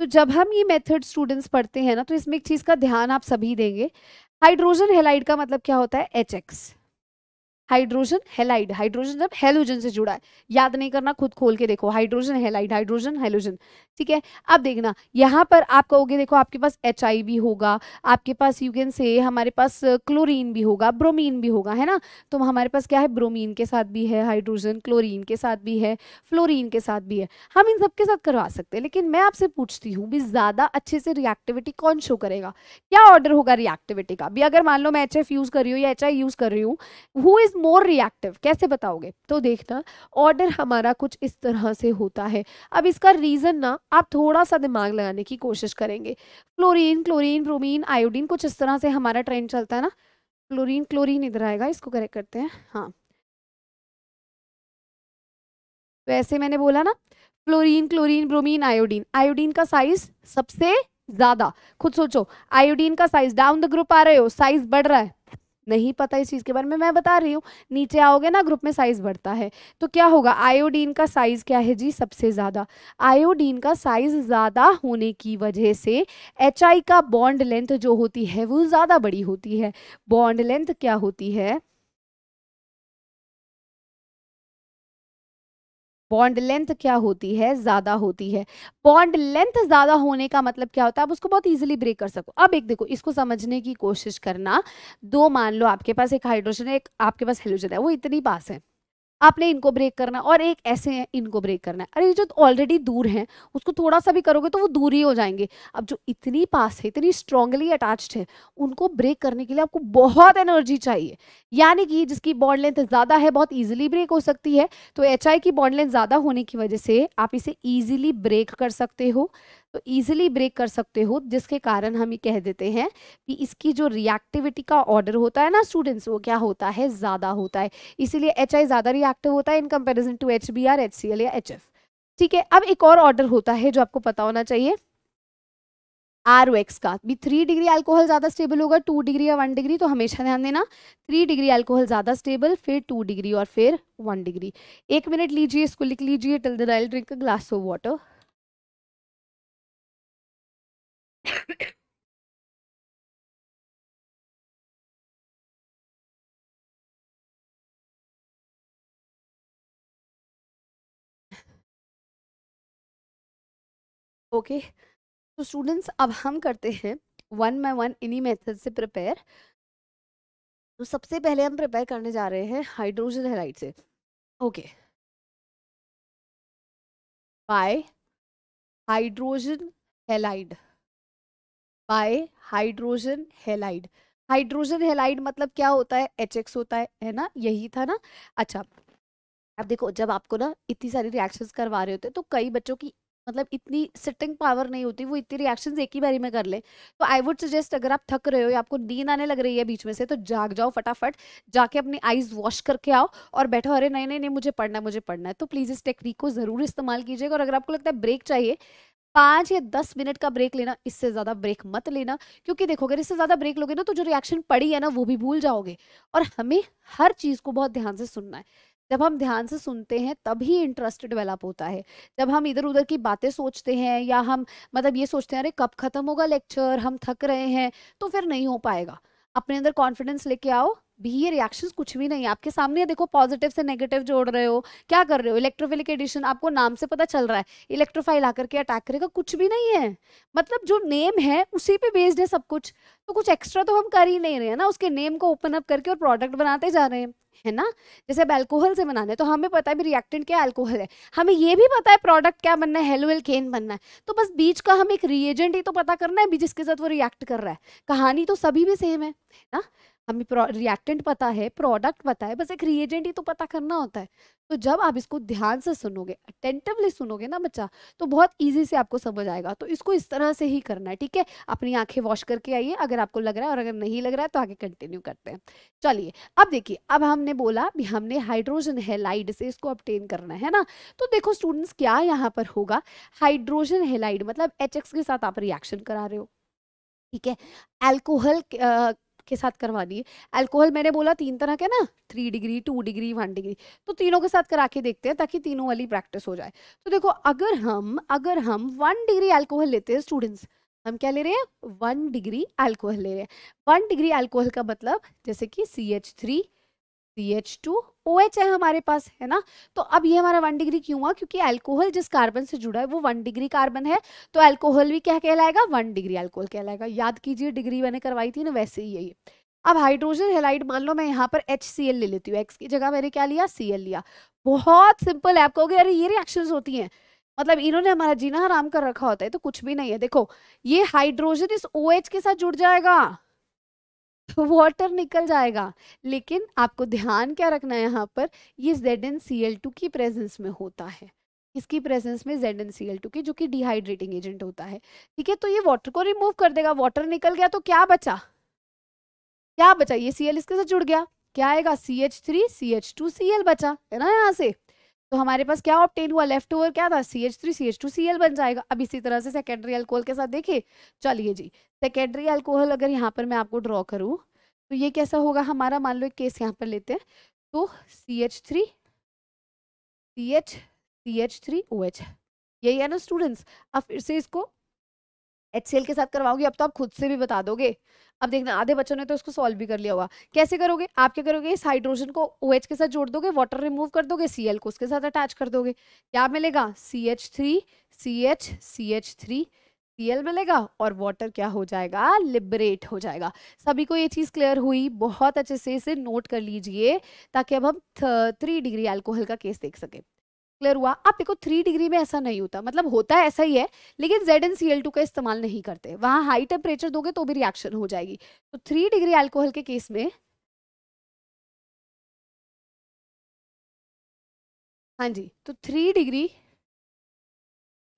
तो जब हम ये मेथड स्टूडेंट्स पढ़ते हैं ना तो इसमें एक चीज़ का ध्यान आप सभी देंगे हाइड्रोजन हेलाइट का मतलब क्या होता है H X hydrogen halide hydrogen जब हेलोजन से जुड़ा है याद नहीं करना खुद खोल के देखो हाइड्रोजन हेलाइड हाइड्रोजन हेलोजन ठीक है अब देखना यहाँ पर आप कहोगे देखो आपके पास एच होगा आपके पास यू कैन से हमारे पास क्लोरीन भी होगा ब्रोमीन भी होगा है ना तो हमारे पास क्या है ब्रोमीन के साथ भी है हाइड्रोजन क्लोरीन के साथ भी है फ्लोरिन के साथ भी है हम इन सबके साथ करवा सकते हैं लेकिन मैं आपसे पूछती हूँ भी ज़्यादा अच्छे से रिएक्टिविटी कौन शो करेगा क्या ऑर्डर होगा रिएक्टिविटी का भी अगर मान लो मैं एच यूज़ कर रही हूँ या एच यूज़ कर रही हूँ हु इज़ मोर रिएक्टिव कैसे बताओगे तो देखना ऑर्डर हमारा कुछ इस तरह से होता है अब इसका रीज़न ना आप थोड़ा सा दिमाग लगाने की कोशिश करेंगे क्लोरीन क्लोरीन ब्रोमीन आयोडीन कुछ इस तरह से हमारा ट्रेंड चलता है ना क्लोरीन क्लोरीन इधर आएगा इसको करेक्ट करते हैं हाँ वैसे मैंने बोला ना chlorine chlorine bromine iodine iodine का साइज सबसे ज्यादा खुद सोचो आयोडीन का साइज डाउन द ग्रुप आ रहे हो साइज बढ़ रहा है नहीं पता इस चीज़ के बारे में मैं बता रही हूँ नीचे आओगे ना ग्रुप में साइज़ बढ़ता है तो क्या होगा आयोडीन का साइज़ क्या है जी सबसे ज़्यादा आयोडीन का साइज़ ज़्यादा होने की वजह से एच का बॉन्ड लेंथ जो होती है वो ज़्यादा बड़ी होती है बॉन्ड लेंथ क्या होती है बॉन्ड लेंथ क्या होती है ज्यादा होती है बॉन्ड लेंथ ज्यादा होने का मतलब क्या होता है आप उसको बहुत इजीली ब्रेक कर सको अब एक देखो इसको समझने की कोशिश करना दो मान लो आपके पास एक हाइड्रोजन है एक आपके पास हेलोजन है वो इतनी पास है आपने इनको ब्रेक करना और एक ऐसे है इनको ब्रेक करना है अरे जो ऑलरेडी दूर हैं उसको थोड़ा सा भी करोगे तो वो दूर ही हो जाएंगे अब जो इतनी पास है इतनी स्ट्रांगली अटैच्ड है उनको ब्रेक करने के लिए आपको बहुत एनर्जी चाहिए यानी कि जिसकी बॉन्ड लेंथ ज़्यादा है बहुत ईजिली ब्रेक हो सकती है तो एच की बॉन्ड लेंथ ज़्यादा होने की वजह से आप इसे ईजिली ब्रेक कर सकते हो तो ईजिली ब्रेक कर सकते हो जिसके कारण हम ये कह देते हैं कि इसकी जो रिएक्टिविटी का ऑर्डर होता है ना स्टूडेंट्स वो क्या होता है ज़्यादा होता है इसीलिए एच आई ज़्यादा रिएक्टिव होता है in comparison to H B R H C L या एच एफ ठीक है अब एक और ऑर्डर होता है जो आपको पता होना चाहिए आर एक्स का भी थ्री डिग्री अल्कोहल ज़्यादा स्टेबल होगा टू डिग्री या वन डिग्री तो हमेशा ध्यान देना थ्री डिग्री अल्कोहल ज़्यादा स्टेबल फिर टू डिग्री और फिर वन डिग्री एक मिनट लीजिए इसको लिख लीजिए till the I drink glass of water okay तो स्टूडेंट्स अब हम करते हैं वन बाई वन इन्हीं मेथड से प्रिपेयर तो सबसे पहले हम प्रिपेयर करने जा रहे हैं हाइड्रोजन हेलाइट से okay by hydrogen halide by hydrogen halide hydrogen halide मतलब क्या होता है एच एक्स होता है है ना यही था ना अच्छा अब देखो जब आपको ना इतनी सारी रिएक्शंस करवा रहे होते हैं तो कई बच्चों की मतलब इतनी सिटिंग पावर नहीं होती वो इतनी रिएक्शन एक ही बारी में कर ले तो आई वुड सजेस्ट अगर आप थक रहे हो या आपको नींद आने लग रही है बीच में से तो जाग जाओ फटाफट जाके अपनी आईज वॉश करके आओ और बैठो अरे नहीं नहीं नहीं मुझे पढ़ना है मुझे पढ़ना है तो प्लीज़ इस टेक्निक को ज़रूर इस्तेमाल कीजिएगा और अगर आपको लगता है ब्रेक चाहिए पाँच या दस मिनट का ब्रेक लेना इससे ज़्यादा ब्रेक मत लेना क्योंकि देखो अगर इससे ज़्यादा ब्रेक लोगे ना तो जो रिएक्शन पड़ी है ना वो भी भूल जाओगे और हमें हर चीज़ को बहुत ध्यान से सुनना है जब हम ध्यान से सुनते हैं तभी इंटरेस्ट डेवलप होता है जब हम इधर उधर की बातें सोचते हैं या हम मतलब ये सोचते हैं अरे कब खत्म होगा लेक्चर हम थक रहे हैं तो फिर नहीं हो पाएगा अपने अंदर कॉन्फिडेंस लेके आओ भी ये रिएक्शंस कुछ भी नहीं है आपके सामने देखो पॉजिटिव से नेगेटिव जोड़ रहे हो क्या कर रहे हो इलेक्ट्रोफिलिक एडिशन आपको नाम से पता चल रहा है इलेक्ट्रोफाइल आकर के अटैक करेगा कुछ भी नहीं है मतलब जो नेम है उसी पे बेस्ड है सब कुछ तो कुछ एक्स्ट्रा तो हम कर ही नहीं रहे हैं ना उसके नेम को ओपन अप करके और प्रोडक्ट बनाते जा रहे हैं है ना जैसे अब एल्कोहल से बनाने तो हमें पता है भी रिएक्टेंट क्या अल्कोहल है हमें ये भी पता है प्रोडक्ट क्या बनना है हेलोएल केन बनना है तो बस बीच का हम एक रिएजेंट ही तो पता करना है भी जिसके साथ वो रिएक्ट कर रहा है कहानी तो सभी में सेम है ना हमें रिएक्टेंट पता है प्रोडक्ट पता है बस एक रिएजेंट ही तो पता करना होता है तो जब आप इसको ध्यान से सुनोगे अटेंटिवली सुनोगे ना बच्चा तो बहुत ईजी से आपको समझ आएगा तो इसको इस तरह से ही करना है ठीक है अपनी आंखें वॉश करके आइए अगर आपको लग रहा है और अगर नहीं लग रहा है तो आगे कंटिन्यू करते हैं चलिए अब देखिए अब हमने बोला भी हमने हाइड्रोजन हेलाइड से इसको अपटेन करना है ना तो देखो स्टूडेंट्स क्या यहाँ पर होगा हाइड्रोजन हेलाइड मतलब एच के साथ आप रिएक्शन करा रहे हो ठीक है एल्कोहल के साथ करवा दिए अल्कोहल मैंने बोला तीन तरह के ना three degree two degree one degree तो तीनों के साथ करा के देखते हैं ताकि तीनों वाली प्रैक्टिस हो जाए तो देखो अगर हम अगर हम वन डिग्री एल्कोहल लेते हैं स्टूडेंट्स हम क्या ले रहे हैं वन डिग्री एल्कोहल ले रहे हैं वन डिग्री एल्कोहल का मतलब जैसे कि C H three C H two O OH H है हमारे पास है ना तो अब ये हमारा वन डिग्री क्यों हुआ क्योंकि अल्कोहल जिस कार्बन से जुड़ा है वो वन डिग्री कार्बन है तो अल्कोहल भी क्या कहलाएगा वन डिग्री अल्कोहल कहलाएगा याद कीजिए डिग्री मैंने करवाई थी ना वैसे ही यही अब हाइड्रोजन हेलाइड मान लो मैं यहाँ पर एच सी एल ले लेती हूँ एक्स की जगह मैंने क्या लिया सी एल लिया बहुत सिंपल है आपको अरे ये रिएक्शन होती है मतलब इन्होंने हमारा जीना हराम कर रखा होता है तो कुछ भी नहीं है देखो ये हाइड्रोजन इस ओ OH के साथ जुड़ जाएगा वाटर निकल जाएगा लेकिन आपको ध्यान क्या रखना है यहाँ पर ये Z N C L two की प्रेजेंस में होता है इसकी प्रेजेंस में Z N C L two की जो कि डिहाइड्रेटिंग एजेंट होता है ठीक है तो ये वाटर को रिमूव कर देगा वाटर निकल गया तो क्या बचा क्या बचा ये सी एल इसके साथ जुड़ गया क्या आएगा C H three C H two C L बचा है ना यहाँ से तो हमारे पास क्या ऑप्टेन हुआ लेफ्ट ओवर क्या था C H three C H two C L बन जाएगा अब इसी तरह से सेकेंडरी अल्कोहल के साथ देखिए चलिए जी सेकेंडरी अल्कोहल अगर यहाँ पर मैं आपको ड्रॉ करूँ तो ये कैसा होगा हमारा मान लो एक केस यहाँ पर लेते हैं तो C H three C H C H three O H यही है ना स्टूडेंट्स अब फिर से इसको एच के साथ करवाओगे अब तो आप खुद से भी बता दोगे अब देखना आधे बच्चों ने तो इसको सॉल्व भी कर लिया होगा कैसे करोगे आप क्या करोगे इस हाइड्रोजन को ओ OH के साथ जोड़ दोगे वाटर रिमूव कर दोगे सी को उसके साथ अटैच कर दोगे क्या मिलेगा C H three C H C H three C L मिलेगा और वाटर क्या हो जाएगा लिबरेट हो जाएगा सभी को ये चीज़ क्लियर हुई बहुत अच्छे से इसे नोट कर लीजिए ताकि अब हम थ्री डिग्री एल्कोहल का केस देख सकें क्लियर हुआ आप देखो थ्री डिग्री में ऐसा नहीं होता मतलब होता है ऐसा ही है लेकिन Z N C L two का इस्तेमाल नहीं करते वहां हाई टेम्परेचर दोगे तो भी रिएक्शन हो जाएगी तो थ्री डिग्री एल्कोहल के केस में हाँ जी तो three degree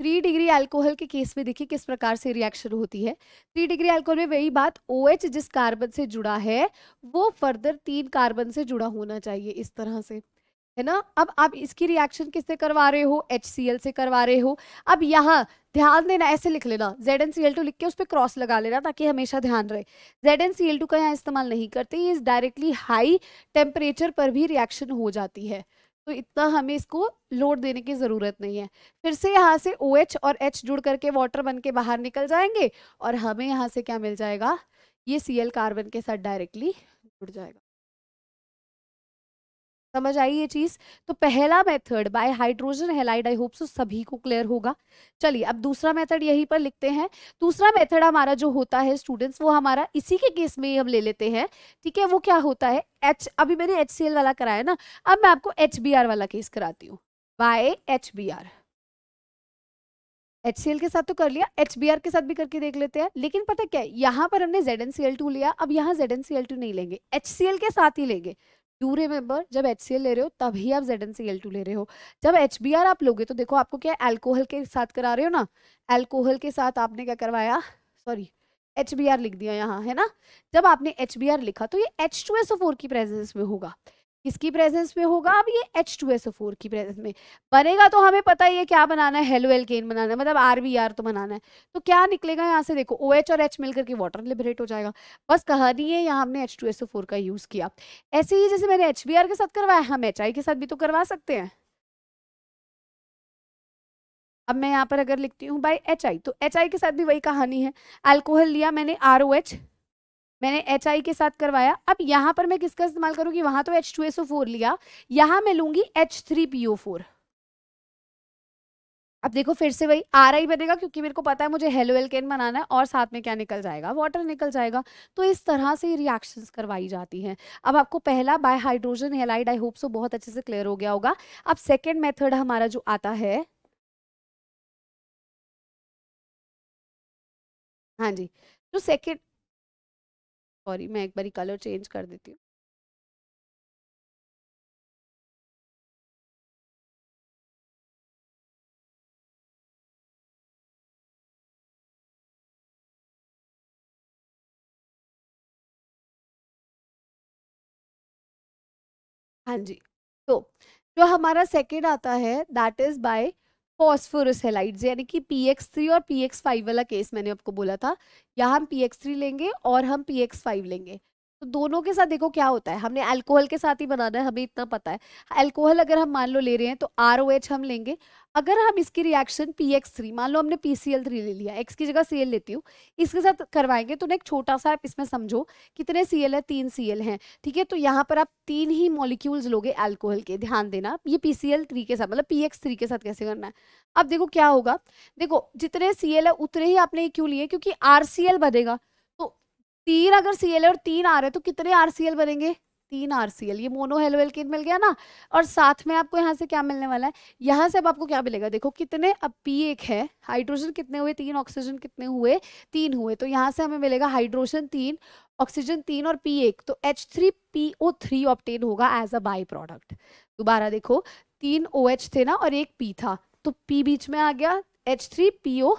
three degree alcohol के केस में देखिए किस प्रकार से रिएक्शन होती है थ्री डिग्री अल्कोहल में वही बात ओ OH जिस कार्बन से जुड़ा है वो फर्दर तीन कार्बन से जुड़ा होना चाहिए इस तरह से है ना अब आप इसकी रिएक्शन किससे करवा रहे हो एच से करवा रहे हो अब यहाँ ध्यान देना ऐसे लिख लेना Z N C L two लिख के उस पर क्रॉस लगा लेना ताकि हमेशा ध्यान रहे Z N C L two का यहाँ इस्तेमाल नहीं करते ये डायरेक्टली हाई टेम्परेचर पर भी रिएक्शन हो जाती है तो इतना हमें इसको लोड देने की ज़रूरत नहीं है फिर से यहाँ से ओ OH और एच जुड़ करके वाटर बन के बाहर निकल जाएंगे और हमें यहाँ से क्या मिल जाएगा ये सी कार्बन के साथ डायरेक्टली जुड़ जाएगा समझ आई ये चीज तो पहला method by hydrogen halide I hope so सभी को क्लियर होगा चलिए अब दूसरा मेथड यहीं पर लिखते हैं दूसरा मेथड हमारा जो होता है स्टूडेंट्स वो हमारा इसी के केस में ही हम ले लेते हैं ठीक है वो क्या होता है एच अभी मैंने एच वाला कराया ना अब मैं आपको एच वाला केस कराती हूँ बाय एच HCl के साथ तो कर लिया HBr के साथ भी करके देख लेते हैं लेकिन पता क्या है यहाँ पर हमने ZnCl2 लिया अब यहाँ ZnCl2 नहीं लेंगे HCl के साथ ही लेंगे डू रिमेंबर जब एच ले रहे हो तभी आप जेड ले रहे हो जब एच आप लोगे तो देखो आपको क्या एल्कोहल के साथ करा रहे हो ना एल्कोहल के साथ आपने क्या करवाया सॉरी एच लिख दिया यहाँ है ना जब आपने एच लिखा तो ये एच की प्रेजेंस में होगा किसकी प्रेजेंस में होगा अब ये H two S O four की प्रेजेंस में बनेगा तो हमें पता ही है क्या बनाना है हेलो बनाना है मतलब आर आर तो बनाना है तो क्या निकलेगा यहाँ से देखो ओ OH एच और एच मिलकर के वाटर लिबरेट हो जाएगा बस कहानी है यहाँ हमने H two S O four का यूज़ किया ऐसे ही जैसे मैंने एच बी आर के साथ करवाया हम एच आई के साथ भी तो करवा सकते हैं अब मैं यहाँ पर अगर लिखती हूँ बाई एच आई तो एच आई के साथ भी वही कहानी है अल्कोहल लिया मैंने आर ओ एच मैंने एच आई के साथ करवाया अब यहाँ पर मैं किसका इस्तेमाल करूँगी वहां तो H two S O four लिया यहां मैं लूंगी H three P O four अब देखो फिर से वही आर आई बनेगा क्योंकि मेरे को पता है मुझे हेलो एल्केन बनाना है और साथ में क्या निकल जाएगा वाटर निकल जाएगा तो इस तरह से रिएक्शंस करवाई जाती हैं अब आपको पहला by hydrogen halide I hope so बहुत अच्छे से क्लियर हो गया होगा अब सेकेंड मेथड हमारा जो आता है हाँ जी जो सेकेंड सॉरी मैं एक बारी कलर चेंज कर देती हूँ हाँ जी तो जो हमारा सेकेंड आता है that is by phosphorus halides यानी कि पी एक्स थ्री और पी एक्स फाइव वाला केस मैंने आपको बोला था या हम पी एक्स थ्री लेंगे और हम पी एक्स फाइव लेंगे तो दोनों के साथ देखो क्या होता है हमने अल्कोहल के साथ ही बनाना है हमें इतना पता है अल्कोहल अगर हम मान लो ले रहे हैं तो आर हम लेंगे अगर हम इसकी रिएक्शन पी एक्स थ्री मान लो हमने पी सी एल थ्री ले लिया एक्स की जगह सी एल लेती हूँ इसके साथ करवाएंगे तो ना एक छोटा सा आप इसमें समझो कितने सी एल है तीन सी एल हैं ठीक है तो यहाँ पर आप तीन ही मॉलिक्यूल्स लोगे अल्कोहल के ध्यान देना ये पी सी एल थ्री के साथ मतलब पी एक्स थ्री के साथ कैसे करना है अब देखो क्या होगा देखो जितने सी एल है उतने ही आपने क्यों लिए क्योंकि आर सी एल बनेगा तीन अगर सी एल और तीन आ रहे तो कितने आर सी एल बनेंगे तीन आर सी एल ये मोनो हेलो मिल गया ना और साथ में आपको यहाँ से क्या मिलने वाला है यहाँ से अब आपको क्या मिलेगा देखो कितने अब पी एक है हाइड्रोजन कितने हुए तीन ऑक्सीजन कितने हुए तीन हुए तो यहाँ से हमें मिलेगा हाइड्रोजन तीन ऑक्सीजन तीन और पी एक तो H three P O three obtain होगा एज अ बाई प्रोडक्ट दोबारा देखो तीन ओ OH एच थे ना और एक पी था तो पी बीच में आ गया H three P O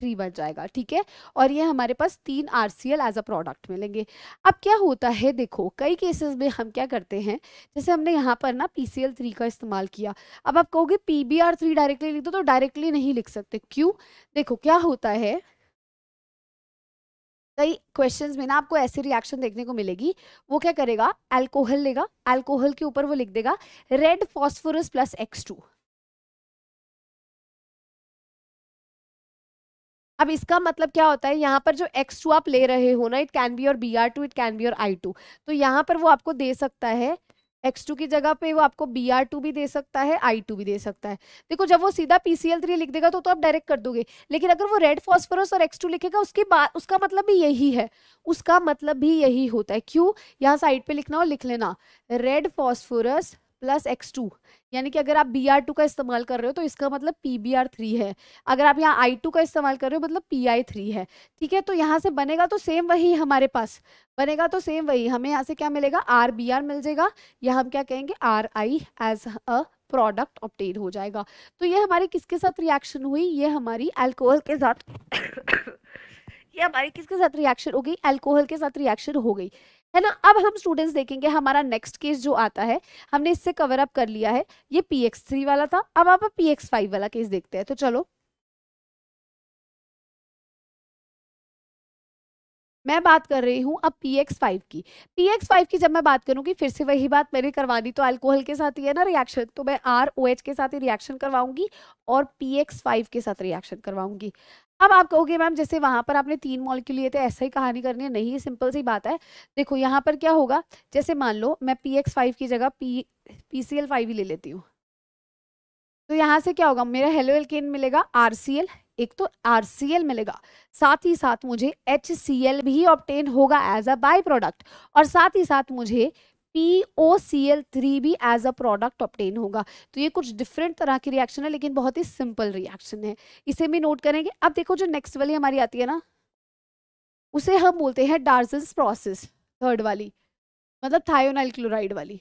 three बच जाएगा ठीक है और ये हमारे पास तीन R C L as a product मिलेंगे अब क्या होता है देखो कई केसेस में हम क्या करते हैं जैसे हमने यहाँ पर ना पी सी एल थ्री का इस्तेमाल किया अब आप कहोगे P B R three directly लिख दो तो डायरेक्टली नहीं लिख सकते क्यों देखो क्या होता है कई क्वेश्चंस में ना आपको ऐसी रिएक्शन देखने को मिलेगी वो क्या करेगा अल्कोहल लेगा अल्कोहल के ऊपर वो लिख देगा red phosphorus plus X two अब इसका मतलब क्या होता है यहाँ पर जो एक्स टू आप ले रहे हो ना इट कैन बी और B R two it can be और आई टू तो यहाँ पर वो आपको दे सकता है एक्स टू की जगह पे वो आपको बी आर टू भी दे सकता है आई टू भी दे सकता है देखो जब वो सीधा पी सी एल थ्री लिख देगा तो तो आप डायरेक्ट कर दोगे लेकिन अगर वो रेड फॉस्फोरस और एक्स टू लिखेगा उसके बाद उसका मतलब भी यही है उसका मतलब भी यही होता है क्यों यहाँ साइड पे लिखना और लिख लेना red phosphorus plus X two यानी कि अगर आप बी आर टू का इस्तेमाल कर रहे हो तो इसका मतलब पी बी आर थ्री है अगर आप यहाँ आई टू का इस्तेमाल कर रहे हो मतलब पी आई थ्री है ठीक है तो यहाँ से बनेगा तो सेम वही हमारे पास बनेगा तो सेम वही हमें यहाँ से क्या मिलेगा आर बी आर मिल जाएगा या हम क्या कहेंगे R I as a product obtain हो जाएगा तो ये हमारी किसके साथ रिएक्शन हुई ये हमारी एल्कोहल के साथ ये हमारी किसके साथ रिएक्शन हो गई एल्कोहल के साथ रिएक्शन हो गई है ना अब हम स्टूडेंट्स देखेंगे हमारा नेक्स्ट केस जो आता है हमने इससे कवर अप कर लिया है ये पी एक्स थ्री वाला था अब आप पी एक्स फाइव वाला केस देखते हैं तो चलो मैं बात कर रही हूँ अब पी एक्स फाइव की पी एक्स फाइव की जब मैं बात करूँगी फिर से वही बात मैंने करवानी तो अल्कोहल के साथ ही है ना रिएक्शन तो मैं आर ओ एच के साथ ही रिएक्शन करवाऊंगी और पी एक्स फाइव के साथ रिएक्शन करवाऊंगी अब आप कहोगे मैम जैसे वहाँ पर आपने तीन मॉल के लिए थे तो ऐसा ही कहानी करनी है नहीं सिंपल सी बात है देखो यहाँ पर क्या होगा जैसे मान लो मैं पी एक्स फाइव की जगह P P C L five ही ले लेती हूँ तो यहाँ से क्या होगा मेरा हेलो एल्केन मिलेगा आर सी एल एक तो आर मिलेगा साथ ही साथ मुझे एच भी ऑप्टेन होगा एज अ बाई प्रोडक्ट और साथ ही साथ मुझे P O C L three भी एज अ प्रोडक्ट ऑप्टेन होगा तो ये कुछ डिफरेंट तरह की रिएक्शन है लेकिन बहुत ही सिंपल रिएक्शन है इसे भी नोट करेंगे अब देखो जो नेक्स्ट वाली हमारी आती है ना उसे हम बोलते हैं डार्जन प्रोसेस थर्ड वाली मतलब थायोनाइल क्लोराइड वाली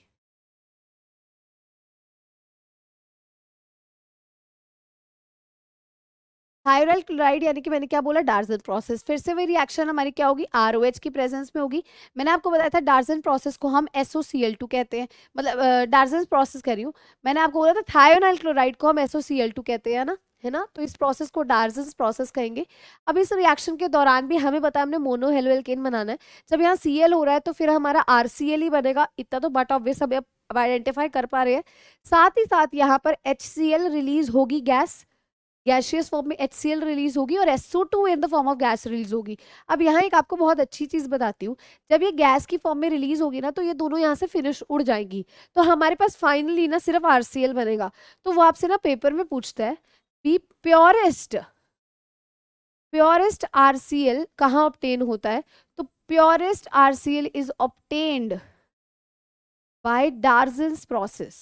हाइरल क्लोराइड यानी कि मैंने क्या बोला डार्जन प्रोसेस फिर से वही रिएक्शन हमारी क्या होगी आर की प्रेजेंस में होगी मैंने आपको बताया था डार्जन प्रोसेस को हम एस कहते हैं मतलब डार्जन प्रोसेस कह रही हूँ मैंने आपको बोला था थायोनाइल क्लोराइड को हम एस कहते हैं ना है ना तो इस प्रोसेस को डार्जन प्रोसेस कहेंगे अब इस रिएक्शन के दौरान भी हमें पता है हमने मोनो हेलोएल्केन बनाना है जब यहाँ सी हो रहा है तो फिर हमारा आर ही बनेगा इतना तो बट ऑब्वियस हमें अब आइडेंटिफाई कर पा रहे हैं साथ ही साथ यहाँ पर एच रिलीज होगी गैस गैशियस फॉर्म में एच रिलीज होगी और S in the form of gas release होगी अब यहाँ एक आपको बहुत अच्छी चीज़ बताती हूँ जब ये गैस की फॉर्म में रिलीज होगी ना तो ये दोनों यहाँ से फिनिश उड़ जाएगी तो हमारे पास फाइनली ना सिर्फ आर बनेगा तो वो आपसे ना पेपर में पूछता है B purest purest R C L कहाँ ऑप्टेन होता है तो purest R C L is obtained by Darzens process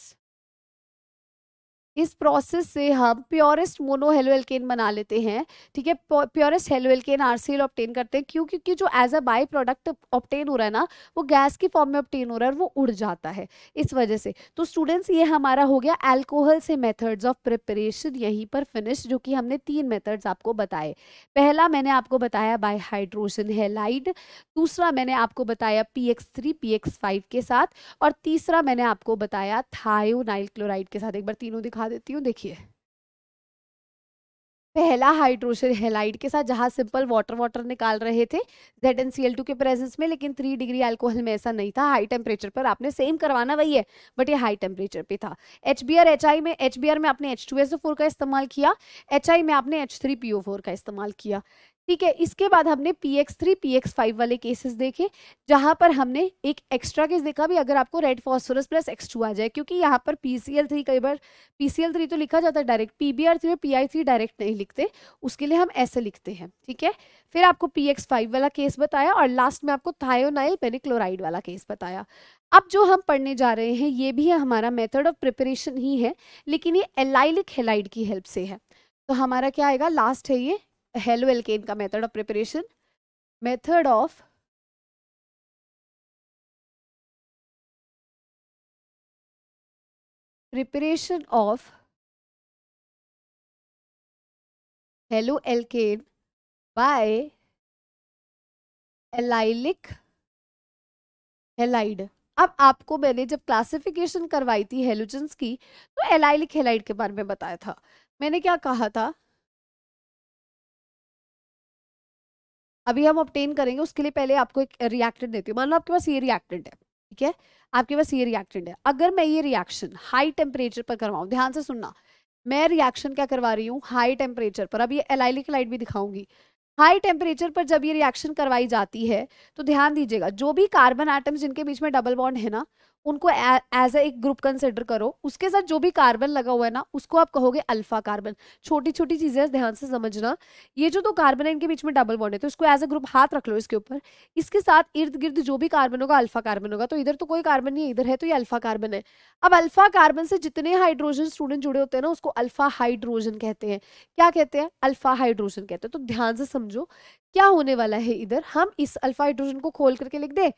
इस प्रोसेस से हम प्योरेस्ट मोनो हेलोएल्केन बना लेते हैं ठीक है purest R C RCL obtain करते हैं क्यों क्योंकि जो as a by product obtain हो रहा है ना वो गैस की फॉर्म में ऑप्टेन हो रहा है और वो उड़ जाता है इस वजह से तो स्टूडेंट्स ये हमारा हो गया एल्कोहल से मेथड्स ऑफ प्रिपरेशन यहीं पर फिनिश जो कि हमने तीन मेथड्स आपको बताए पहला मैंने आपको बताया बाई हाइड्रोजन हेलाइड दूसरा मैंने आपको बताया P X three P X five के साथ और तीसरा मैंने आपको बताया थायोनाइल क्लोराइड के साथ एक बार तीनों दिखा दिखा देती हूँ देखिए पहला हाइड्रोजन हेलाइड के साथ जहाँ सिंपल वाटर वाटर निकाल रहे थे Z N C L two के प्रेजेंस में लेकिन थ्री डिग्री अल्कोहल में ऐसा नहीं था हाई टेम्परेचर पर आपने सेम करवाना वही है बट ये हाई टेम्परेचर पे था H B R H I में एच बी आर में आपने H two S O four का इस्तेमाल किया एच आई में आपने H three P O four का इस्तेमाल किया ठीक है इसके बाद हमने P X three P X five वाले केसेस देखे जहां पर हमने एक एक्स्ट्रा केस देखा भी अगर आपको red phosphorus plus X two आ जाए क्योंकि यहाँ पर पी सी एल थ्री कई बार पी सी एल थ्री तो लिखा जाता है direct P B R three और पी आई थ्री डायरेक्ट नहीं लिखते उसके लिए हम ऐसे लिखते हैं ठीक है फिर आपको पी एक्स फाइव वाला केस बताया और लास्ट में आपको थायोनाइल पेनिक्लोराइड वाला केस बताया अब जो हम पढ़ने जा रहे हैं ये भी है हमारा मेथड ऑफ प्रिपरेशन ही है लेकिन ये एलाइलिक हेलाइड की हेल्प से है तो हमारा क्या आएगा लास्ट है ये हेलो एल्केन का method of preparation method of preparation of halo alkane by allylic halide अब आपको मैंने जब क्लासिफिकेशन करवाई थी हेलोजेंस की तो एलाइलिक हेलाइड के बारे में बताया था मैंने क्या कहा था अभी हम ऑप्टेन करेंगे उसके लिए पहले आपको एक रिएक्टेंट देती हूँ मान लो आपके पास ये रिएक्टेंट है ठीक है आपके पास ये रिएक्टेंट है अगर मैं ये रिएक्शन हाई टेम्परेचर पर करवाऊँ ध्यान से सुनना मैं रिएक्शन क्या करवा रही हूँ हाई टेम्परेचर पर अब ये एलाइलिक लाइट भी दिखाऊंगी हाई टेम्परेचर पर जब ये रिएक्शन करवाई जाती है तो ध्यान दीजिएगा जो भी कार्बन आइटम्स जिनके बीच में डबल बॉन्ड है ना उनको एज ए एक ग्रुप कंसिडर करो उसके साथ जो भी कार्बन लगा हुआ है ना उसको आप कहोगे अल्फा कार्बन छोटी छोटी चीजें ध्यान से समझना ये जो दो तो कार्बन है इनके बीच में डबल बॉन्ड है तो इसको एज ए ग्रुप हाथ रख लो इसके ऊपर इसके साथ इर्द गिर्द जो भी कार्बन होगा अल्फा कार्बन होगा तो इधर तो कोई कार्बन नहीं है इधर है तो ये अल्फा कार्बन है अब अल्फा कार्बन से जितने हाइड्रोजन स्टूडेंट जुड़े होते हैं ना उसको अल्फा हाइड्रोजन कहते हैं क्या कहते हैं अल्फा हाइड्रोजन कहते हैं तो ध्यान से समझो क्या होने वाला है इधर हम इस अल्फा हाइड्रोजन को खोल करके लिख दे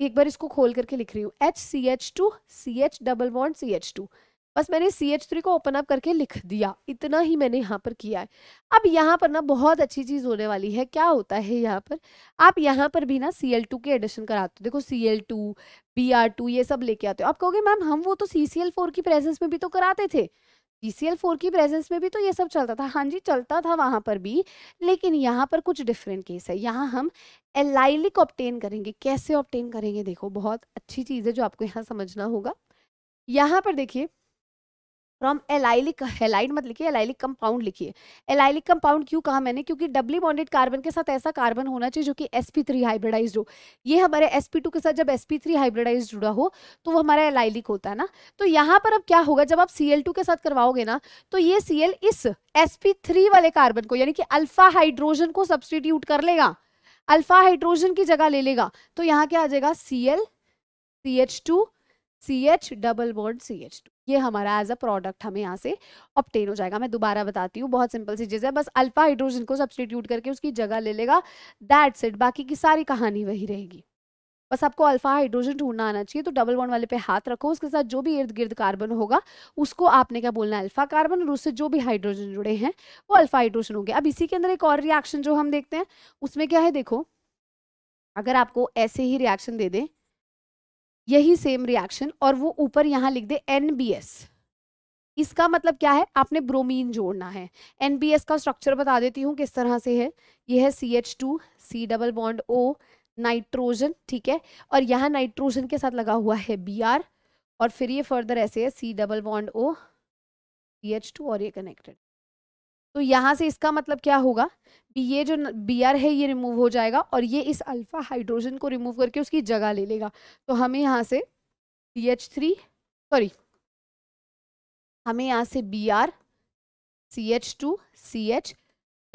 एक बार इसको खोल करके लिख रही हूँ H C H two C H double bond C H two बस मैंने सी एच थ्री को ओपन अप करके लिख दिया इतना ही मैंने यहाँ पर किया है अब यहाँ पर ना बहुत अच्छी चीज़ होने वाली है क्या होता है यहाँ पर आप यहाँ पर भी ना सी एल टू के एडिशन कराते हो देखो C L two B R two ये सब लेके आते हो आप कहोगे मैम हम वो तो सी सी एल फोर की प्रेजेंस में भी तो कराते थे जी फोर की प्रेजेंस में भी तो ये सब चलता था हाँ जी चलता था वहाँ पर भी लेकिन यहाँ पर कुछ डिफरेंट केस है यहाँ हम एलाइलिक ऑप्टेन करेंगे कैसे ऑप्टेन करेंगे देखो बहुत अच्छी चीज़ है जो आपको यहाँ समझना होगा यहाँ पर देखिए फ्रॉम एलाइलिक हेलाइड मत लिखिए एलाइलिक कंपाउंड लिखिए एलाइलिक कंपाउंड क्यों कहा मैंने क्योंकि डबली बॉन्डेड कार्बन के साथ ऐसा कार्बन होना चाहिए जो कि sp3 हाइब्रेडाइज हो ये हमारे sp2 के साथ जब sp3 हाइब्रेडाइज जुड़ा हो तो वो हमारा एलाइलिक होता है ना तो यहाँ पर अब क्या होगा जब आप Cl2 के साथ करवाओगे ना तो ये Cl इस sp3 वाले कार्बन को यानी कि अल्फा हाइड्रोजन को सब्सटीट्यूट कर लेगा अल्फा हाइड्रोजन की जगह ले लेगा तो यहाँ क्या आ जाएगा C L C H two C H double bond C H two ये हमारा एज अ प्रोडक्ट हमें यहाँ से ऑप्टेन हो जाएगा मैं दोबारा बताती हूँ बहुत सिंपल सी चीज़ है बस अल्फा हाइड्रोजन को सब्सटीट्यूट करके उसकी जगह ले लेगा दैट्स इट बाकी की सारी कहानी वही रहेगी बस आपको अल्फा हाइड्रोजन ढूंढना आना चाहिए तो डबल वन वाले पे हाथ रखो उसके साथ जो भी इर्द गिर्द कार्बन होगा उसको आपने क्या बोलना है अल्फा कार्बन और उससे जो भी हाइड्रोजन जुड़े हैं वो अल्फा हाइड्रोजन होंगे अब इसी के अंदर एक और रिएक्शन जो हम देखते हैं उसमें क्या है देखो अगर आपको ऐसे ही रिएक्शन दे दें यही सेम रिएक्शन और वो ऊपर यहाँ लिख दे एन इसका मतलब क्या है आपने ब्रोमीन जोड़ना है एन का स्ट्रक्चर बता देती हूँ किस तरह से है यह है C H two C double bond O nitrogen ठीक है और यहाँ नाइट्रोजन के साथ लगा हुआ है बी आर और फिर ये फर्दर ऐसे है C double bond O C H two और ये कनेक्टेड तो यहाँ से इसका मतलब क्या होगा ये जो बी आर है ये रिमूव हो जाएगा और ये इस अल्फ़ा हाइड्रोजन को रिमूव करके उसकी जगह ले लेगा तो हमें यहाँ से बी एच थ्री सॉरी हमें यहाँ से B R C H two C H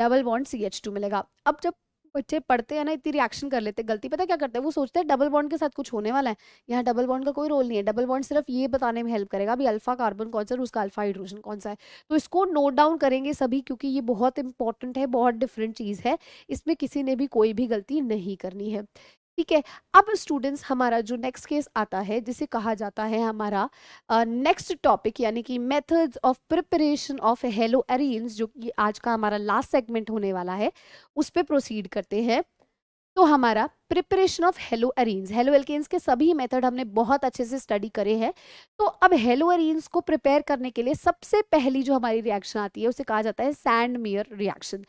double bond C H two मिलेगा अब जब बच्चे पढ़ते हैं ना इतनी रिएक्शन कर लेते हैं गलती पता क्या करते हैं वो सोचते हैं डबल बॉन्ड के साथ कुछ होने वाला है यहाँ डबल बॉन्ड का कोई रोल नहीं है डबल बॉन्ड सिर्फ ये बताने में हेल्प करेगा अभी अल्फा कार्बन कौन सा है उसका अल्फा हाइड्रोजन कौन सा है तो इसको नोट डाउन करेंगे सभी क्योंकि ये बहुत इंपॉर्टेंट है बहुत डिफरेंट चीज़ है इसमें किसी ने भी कोई भी गलती नहीं करनी है ठीक है अब स्टूडेंट्स हमारा जो नेक्स्ट केस आता है जिसे कहा जाता है हमारा नेक्स्ट टॉपिक यानी कि methods of preparation of halo arenes जो कि आज का हमारा लास्ट सेगमेंट होने वाला है उस पर प्रोसीड करते हैं तो हमारा preparation of halo arenes halo alkanes के सभी मेथड हमने बहुत अच्छे से स्टडी करे हैं तो अब हेलो अरेन्स को प्रिपेयर करने के लिए सबसे पहली जो हमारी रिएक्शन आती है उसे कहा जाता है सैंड मेयर रिएक्शन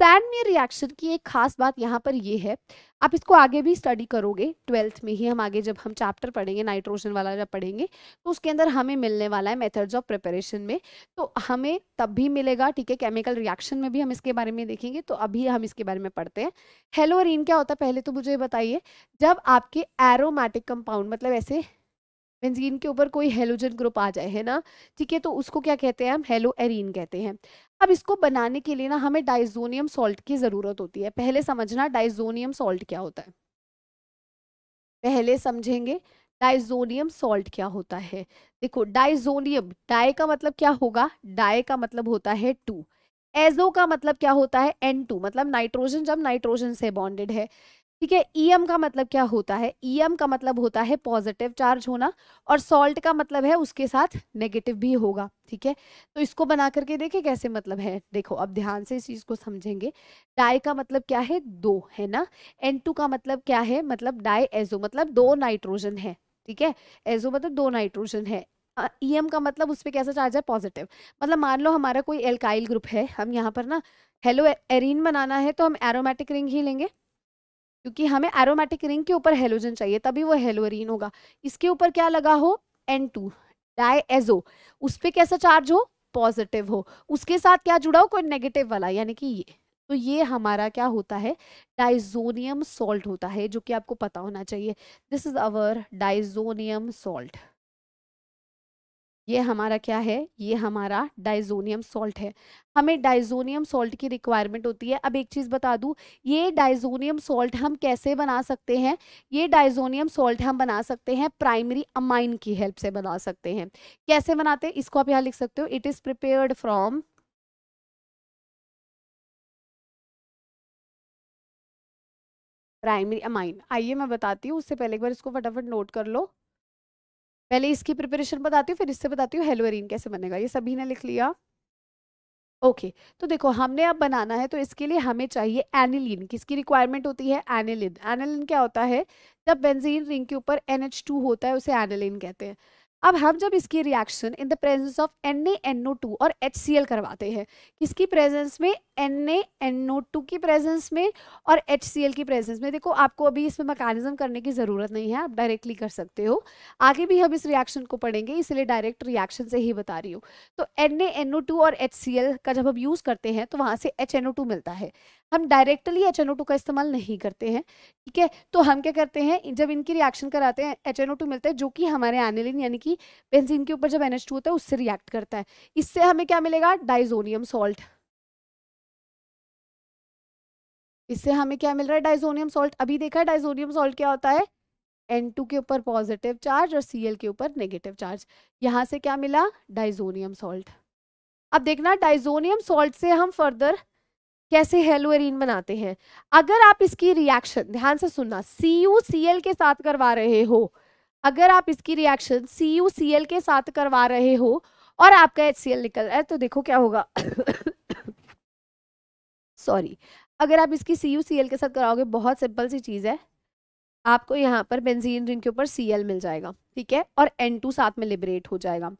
सैंड में रिएक्शन की एक खास बात यहाँ पर ये है आप इसको आगे भी स्टडी करोगे ट्वेल्थ में ही हम आगे जब हम चैप्टर पढ़ेंगे नाइट्रोजन वाला जब पढ़ेंगे तो उसके अंदर हमें मिलने वाला है मेथड्स ऑफ प्रिपरेशन में तो हमें तब भी मिलेगा ठीक है केमिकल रिएक्शन में भी हम इसके बारे में देखेंगे तो अभी हम इसके बारे में पढ़ते हैं हेलोरिन क्या होता है पहले तो मुझे बताइए जब आपके एरोमेटिक कंपाउंड मतलब ऐसे बेंजीन के ऊपर कोई हेलोजन ग्रुप आ जाए है ना ठीक है तो उसको क्या कहते हैं हम हेलो एरिन कहते हैं अब इसको बनाने के लिए ना हमें डाइजोनियम सॉल्ट की ज़रूरत होती है पहले समझना डाइजोनियम सॉल्ट क्या होता है पहले समझेंगे डाइजोनियम सॉल्ट क्या होता है देखो डाइजोनियम डाई का मतलब क्या होगा डाई का मतलब होता है टू एजो का मतलब क्या होता है एन टू मतलब नाइट्रोजन जब नाइट्रोजन से बॉन्डेड है ठीक है ईएम e का मतलब क्या होता है ईएम e का मतलब होता है पॉजिटिव चार्ज होना और सॉल्ट का मतलब है उसके साथ नेगेटिव भी होगा ठीक है तो इसको बना करके देखे कैसे मतलब है देखो अब ध्यान से इस चीज को समझेंगे डाई का मतलब क्या है दो है ना एन टू का मतलब क्या है मतलब डाई एजो मतलब दो नाइट्रोजन है ठीक है एजो मतलब दो नाइट्रोजन है ईएम e का मतलब उस पर कैसा चार्ज है पॉजिटिव मतलब मान लो हमारा कोई एल्काइल ग्रुप है हम यहाँ पर ना हेलो एरिन बनाना है तो हम एरोमेटिक रिंग ही लेंगे क्योंकि हमें एरोमेटिक रिंग के ऊपर हेलोजन चाहिए तभी वो हेलोरिन होगा इसके ऊपर क्या लगा हो एन टू डाएजो उस पर कैसा चार्ज हो पॉजिटिव हो उसके साथ क्या जुड़ा हो कोई नेगेटिव वाला यानी कि ये तो ये हमारा क्या होता है डाइजोनियम सॉल्ट होता है जो कि आपको पता होना चाहिए this is our diazonium salt ये हमारा क्या है ये हमारा डाइजोनियम सॉल्ट है हमें डाइजोनियम सॉल्ट की रिक्वायरमेंट होती है अब एक चीज़ बता दूँ ये डाइजोनियम सॉल्ट हम कैसे बना सकते हैं ये डाइजोनियम सॉल्ट हम बना सकते हैं प्राइमरी अमाइन की हेल्प से बना सकते हैं कैसे बनाते हैं इसको आप यहाँ लिख सकते हो it is prepared from primary amine आइए मैं बताती हूँ उससे पहले एक बार इसको फटाफट नोट कर लो पहले इसकी प्रिपरेशन बताती हूँ फिर इससे बताती हूँ हेलोरिन कैसे बनेगा ये सभी ने लिख लिया ओके okay, तो देखो हमने अब बनाना है तो इसके लिए हमें चाहिए एनिलीन किसकी रिक्वायरमेंट होती है एनिलिन एनिलिन क्या होता है जब बेंजीन रिंग के ऊपर एन होता है उसे एनिलिन कहते हैं अब हम जब इसकी reaction in the presence of NaNO2 और HCl करवाते हैं किसकी प्रेजेंस में NaNO2 की प्रेजेंस में और HCl की प्रेजेंस में देखो आपको अभी इसमें मैकेनिज्म करने की ज़रूरत नहीं है आप डायरेक्टली कर सकते हो आगे भी हम इस रिएक्शन को पढ़ेंगे इसलिए डायरेक्ट रिएक्शन से ही बता रही हूँ तो NaNO2 और HCl का जब हम यूज़ करते हैं तो वहाँ से HNO2 मिलता है हम डायरेक्टली एच का इस्तेमाल नहीं करते हैं ठीक है तो हम क्या करते हैं जब इनकी रिएक्शन कराते हैं एच एन मिलता है जो कि हमारे एनिलिन यानी कि बेंजीन के ऊपर जब एन होता है उससे रिएक्ट करता है इससे हमें क्या मिलेगा डाइजोनियम सॉल्ट इससे हमें क्या मिल रहा है डाइजोनियम सॉल्ट अभी देखा डाइजोनियम सॉल्ट क्या होता है एन टू के ऊपर पॉजिटिव चार्ज और सी एल के ऊपर नेगेटिव चार्ज यहाँ से क्या मिला डाइजोनियम सॉल्ट अब देखना डाइजोनियम सॉल्ट से हम फर्दर कैसे हेलोरिन बनाते हैं अगर आप इसकी रिएक्शन ध्यान से सुनना सी यू सी एल के साथ करवा रहे हो अगर आप इसकी reaction C U C L के साथ करवा रहे हो और आपका एच सी एल निकल रहा है तो देखो क्या होगा सॉरी अगर आप इसकी सी यू सी एल के साथ कराओगे बहुत सिंपल सी चीज़ है आपको यहाँ पर बेंजीन रिंग के ऊपर सी एल मिल जाएगा ठीक है और एन टू साथ में लिबरेट हो जाएगा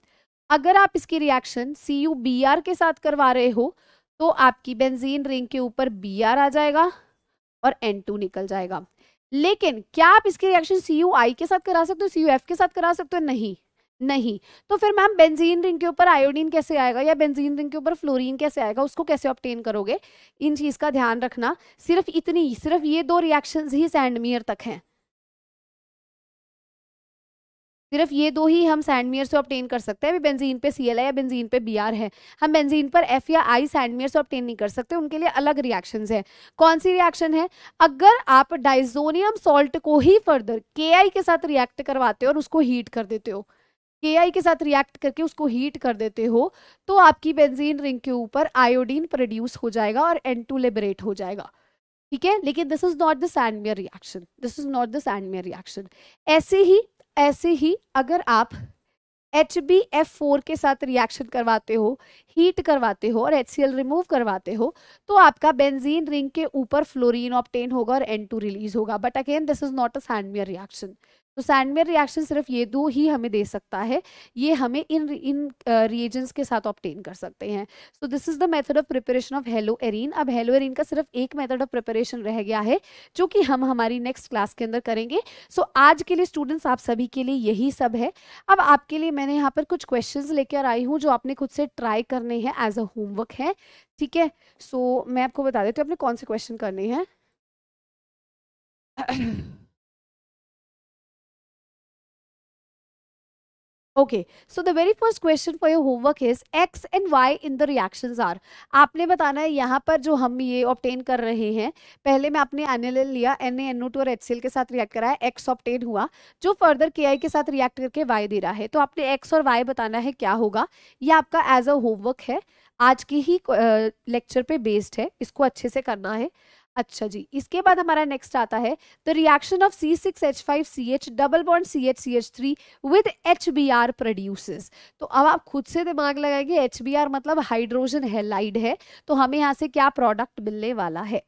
अगर आप इसकी reaction C U B R के साथ करवा रहे हो तो आपकी बेंजीन रिंग के ऊपर बी आर आ जाएगा और एन टू निकल जाएगा लेकिन क्या आप इसकी रिएक्शन सी यू आई के साथ करा सकते हो सी यू एफ के साथ करा सकते हो नहीं नहीं तो फिर मैम बेंजीन रिंग के ऊपर आयोडीन कैसे आएगा या बेंजीन रिंग के ऊपर फ्लोरीन कैसे आएगा उसको कैसे ऑप्टेन करोगे इन चीज़ का ध्यान रखना सिर्फ इतनी सिर्फ ये दो रिएक्शन ही सैंडमियर तक हैं सिर्फ ये दो ही हम सैंडमियर से ऑप्टेन कर सकते हैं अभी बेंजीन पे सी या बेंजीन पे बी है हम बेंजीन पर एफ या आई सैंडमियर से ऑप्टेन नहीं कर सकते उनके लिए अलग रिएक्शन है कौन सी रिएक्शन है अगर आप डाइजोनियम सॉल्ट को ही फर्दर के के साथ रिएक्ट करवाते हो और उसको हीट कर देते हो के के साथ रिएक्ट करके उसको हीट कर देते हो तो आपकी बेंजीन रिंग के ऊपर आयोडीन प्रोड्यूस हो जाएगा और एन टू लिबरेट हो जाएगा ठीक है लेकिन this is not the Sandmeyer reaction this is not the Sandmeyer reaction ऐसे ही ऐसे ही अगर आप एच बी एफ फोर के साथ रिएक्शन करवाते हो हीट करवाते हो और एच सी एल रिमूव करवाते हो तो आपका बेंजीन रिंग के ऊपर फ्लोरिन ऑप्टेन होगा और एन टू रिलीज होगा but again this is not a Sandmeyer reaction तो सैंडमेयर रिएक्शन सिर्फ ये दो ही हमें दे सकता है ये हमें इन इन रिएजेंट्स के साथ ऑप्टेन कर सकते हैं so this is the method of preparation of halo arene अब हेलो एरिन का सिर्फ एक मेथड ऑफ प्रिपरेशन रह गया है जो कि हम हमारी नेक्स्ट क्लास के अंदर करेंगे सो so, आज के लिए स्टूडेंट्स आप सभी के लिए यही सब है अब आपके लिए मैंने यहाँ पर कुछ क्वेश्चन लेकर आई हूँ जो आपने खुद से ट्राई करने हैं एज अ होमवर्क है ठीक है सो so, मैं आपको बता देती हूँ आपने कौन से क्वेश्चन करने हैं okay so the very first question for your homework is X and Y in the reactions are आपने बताना है यहाँ पर जो हम ये ऑप्टेन कर रहे हैं पहले मैं आपने एनएलएल लिया N A N O two और एच एल के साथ रिएक्ट कराया एक्स ऑप्टेन हुआ जो फर्दर के आई के साथ रिएक्ट करके वाई दे रहा है तो आपने एक्स और वाई बताना है क्या होगा ये आपका एज अ होमवर्क है आज की ही लेक्चर पे बेस्ड है इसको अच्छे से करना है अच्छा जी इसके बाद हमारा नेक्स्ट आता है the reaction of C six H five C H double bond C H C H three with H B R produces तो अब आप खुद से दिमाग लगाएंगे एच बी आर मतलब हाइड्रोजन हेलाइड है तो हमें यहाँ से क्या प्रोडक्ट मिलने वाला है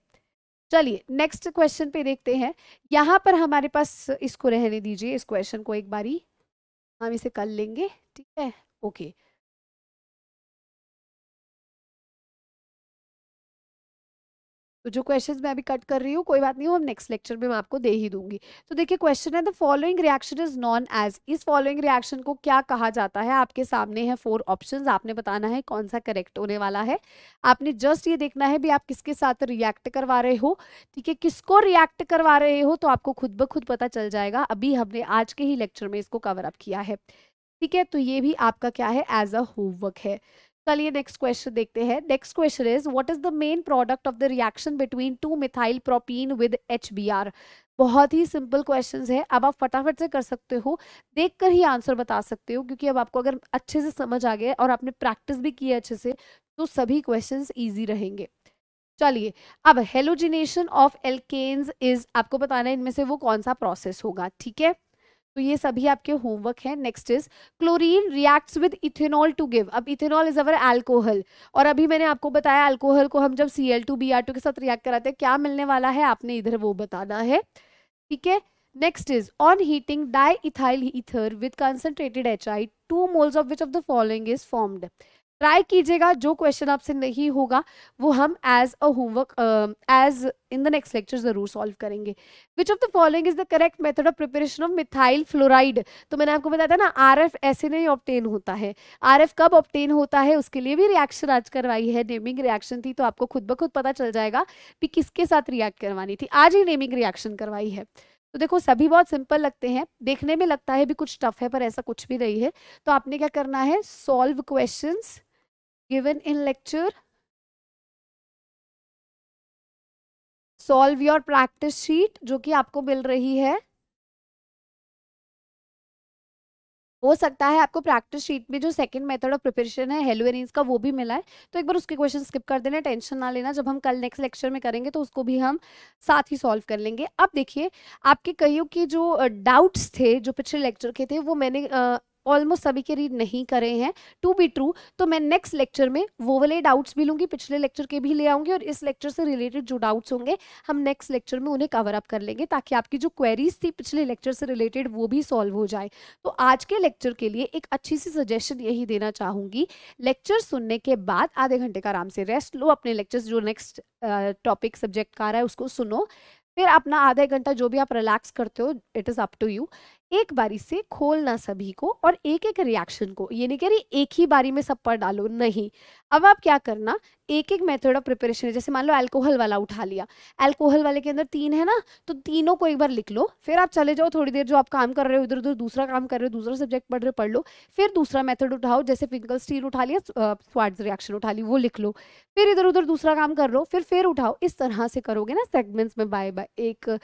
चलिए नेक्स्ट क्वेश्चन पे देखते हैं यहाँ पर हमारे पास इसको रहने दीजिए इस क्वेश्चन को एक बारी हम इसे कर लेंगे ठीक है ओके okay. तो जो क्वेश्चंस मैं अभी कट कर रही हूँ कोई बात नहीं हो हम नेक्स्ट लेक्चर में मैं आपको दे ही दूंगी तो देखिए क्वेश्चन है the following reaction is known as इस फॉलोइंग रिएक्शन को क्या कहा जाता है आपके सामने है फोर ऑप्शंस आपने बताना है कौन सा करेक्ट होने वाला है आपने जस्ट ये देखना है भी आप किसके साथ रिएक्ट करवा रहे हो ठीक है किसको रिएक्ट करवा रहे हो तो आपको खुद ब खुद पता चल जाएगा अभी हमने आज के ही लेक्चर में इसको कवर अप किया है ठीक है तो ये भी आपका क्या है एज अ होमवर्क है चलिए नेक्स्ट क्वेश्चन देखते हैं next question is what is the main product of the reaction between two methyl propene with H बहुत ही सिंपल क्वेश्चंस है अब आप फटाफट से कर सकते हो देखकर ही आंसर बता सकते हो क्योंकि अब आपको अगर अच्छे से समझ आ गया और आपने प्रैक्टिस भी की अच्छे से तो सभी क्वेश्चन ईजी रहेंगे चलिए अब हेलोजिनेशन ऑफ एल्केन्स इज आपको बताना है इनमें से वो कौन सा प्रोसेस होगा ठीक है तो ये सभी आपके होमवर्क है next is chlorine reacts with ethanol to give अब इथेनॉल इज अवर अल्कोहल और अभी मैंने आपको बताया अल्कोहल को हम जब C L two B R two के साथ रिएक्ट कराते हैं क्या मिलने वाला है आपने इधर वो बताना है ठीक है next is on heating diethyl ether with concentrated H I two moles of which of the following is formed try कीजिएगा जो क्वेश्चन आपसे नहीं होगा वो हम as a homework as in the next lecture जरूर सॉल्व करेंगे which of the following is the correct method of preparation of methyl fluoride तो मैंने आपको बताया था ना आर एफ ऐसे नहीं ऑप्टेन होता है आर एफ कब ऑप्टेन होता है उसके लिए भी रिएक्शन आज करवाई है नेमिंग रिएक्शन थी तो आपको खुद ब खुद पता चल जाएगा कि किसके साथ रिएक्ट करवानी थी आज ही नेमिंग रिएक्शन करवाई है तो देखो सभी बहुत सिंपल लगते हैं देखने में लगता है भी कुछ टफ है पर ऐसा कुछ भी नहीं है तो आपने क्या करना है solve questions given in lecture. solve your practice sheet जो कि आपको मिल रही है हो सकता है आपको प्रैक्टिस शीट में जो सेकंड मेथड ऑफ प्रिपरेशन है हेलोएनिस का वो भी मिला है तो एक बार उसके क्वेश्चन स्किप कर देना टेंशन ना लेना जब हम कल नेक्स्ट लेक्चर में करेंगे तो उसको भी हम साथ ही सॉल्व कर लेंगे अब देखिए आपके कईयों के जो डाउट्स थे जो पिछले लेक्चर के थे वो मैंने ऑलमोस्ट सभी के रीड नहीं करे हैं टू बी ट्रू तो मैं नेक्स्ट लेक्चर में वो वाले डाउट्स भी लूँगी पिछले लेक्चर के भी ले आऊंगी और इस लेक्चर से रिलेटेड जो डाउट्स होंगे हम नेक्स्ट लेक्चर में उन्हें कवर अप कर लेंगे ताकि आपकी जो क्वेरीज थी पिछले लेक्चर से रिलेटेड वो भी सॉल्व हो जाए तो आज के लेक्चर के लिए एक अच्छी सी सजेशन यही देना चाहूँगी लेक्चर सुनने के बाद आधे घंटे का आराम से रेस्ट लो अपने लेक्चर जो नेक्स्ट टॉपिक सब्जेक्ट का रहा है उसको सुनो फिर अपना आधा घंटा जो भी आप रिलैक्स करते हो it is up to you एक बारी से खोलना सभी को और एक एक रिएक्शन को ये नहीं कह रही एक ही बारी में सब पर डालो नहीं अब आप क्या करना एक एक मेथड ऑफ प्रिपरेशन है जैसे मान लो अल्कोहल वाला उठा लिया अल्कोहल वाले के अंदर तीन है ना तो तीनों को एक बार लिख लो फिर आप चले जाओ थोड़ी देर जो आप काम कर रहे हो इधर उधर दूसरा काम कर रहे हो दूसरा सब्जेक्ट पढ़ रहे हो पढ़ लो फिर दूसरा मेथड उठाओ जैसे पिंकल स्टील उठा लिया स्वाड्स रिएक्शन उठा ली वो लिख लो फिर इधर उधर दूसरा काम कर लो फिर फिर उठाओ इस तरह से करोगे ना सेगमेंट्स में बाय बाय एक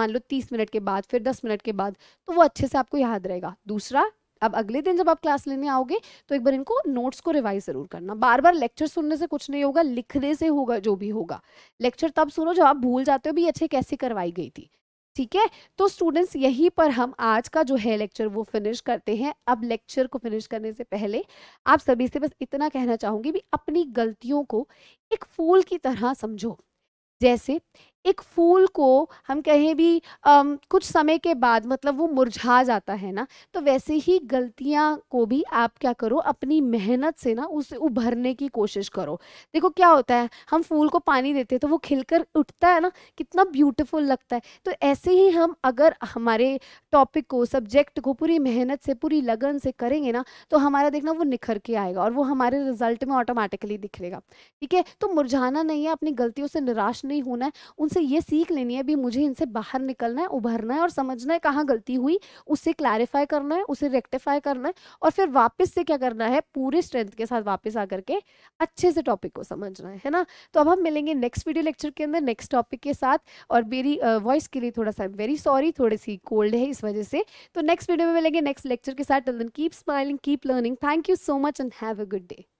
मान लो तीस मिनट के बाद फिर दस मिनट के बाद तो वो अच्छे से आपको याद रहेगा दूसरा अब अगले दिन जब आप क्लास लेने आओगे तो एक बार इनको नोट्स को रिवाइज जरूर करना बार बार लेक्चर सुनने से कुछ नहीं होगा लिखने से होगा जो भी होगा लेक्चर तब सुनो जब आप भूल जाते हो भी अच्छे कैसे करवाई गई थी ठीक है तो स्टूडेंट्स यहीं पर हम आज का जो है लेक्चर वो फिनिश करते हैं अब लेक्चर को फिनिश करने से पहले आप सभी से बस इतना कहना चाहूंगी भी अपनी गलतियों को एक फूल की तरह समझो जैसे एक फूल को हम कहें भी आ, कुछ समय के बाद मतलब वो मुरझा जाता है ना तो वैसे ही गलतियाँ को भी आप क्या करो अपनी मेहनत से ना उसे उभरने की कोशिश करो देखो क्या होता है हम फूल को पानी देते हैं तो वो खिलकर उठता है ना कितना ब्यूटीफुल लगता है तो ऐसे ही हम अगर हमारे टॉपिक को सब्जेक्ट को पूरी मेहनत से पूरी लगन से करेंगे ना तो हमारा देखना वो निखर के आएगा और वो हमारे रिजल्ट में ऑटोमेटिकली दिखेगा ठीक है तो मुरझाना नहीं है अपनी गलतियों से निराश नहीं होना है उन उनसे ये सीख लेनी है भी मुझे इनसे बाहर निकलना है उभरना है और समझना है कहाँ गलती हुई उसे क्लैरिफाई करना है उसे रेक्टिफाई करना है और फिर वापस से क्या करना है पूरे स्ट्रेंथ के साथ वापस आकर के अच्छे से टॉपिक को समझना है है ना तो अब हम मिलेंगे नेक्स्ट वीडियो लेक्चर के अंदर नेक्स्ट टॉपिक के साथ और मेरी वॉइस के लिए थोड़ा सा वेरी सॉरी थोड़ी सी कोल्ड है इस वजह से तो नेक्स्ट वीडियो में मिलेंगे नेक्स्ट लेक्चर के साथ keep smiling keep learning thank you so much and have a good day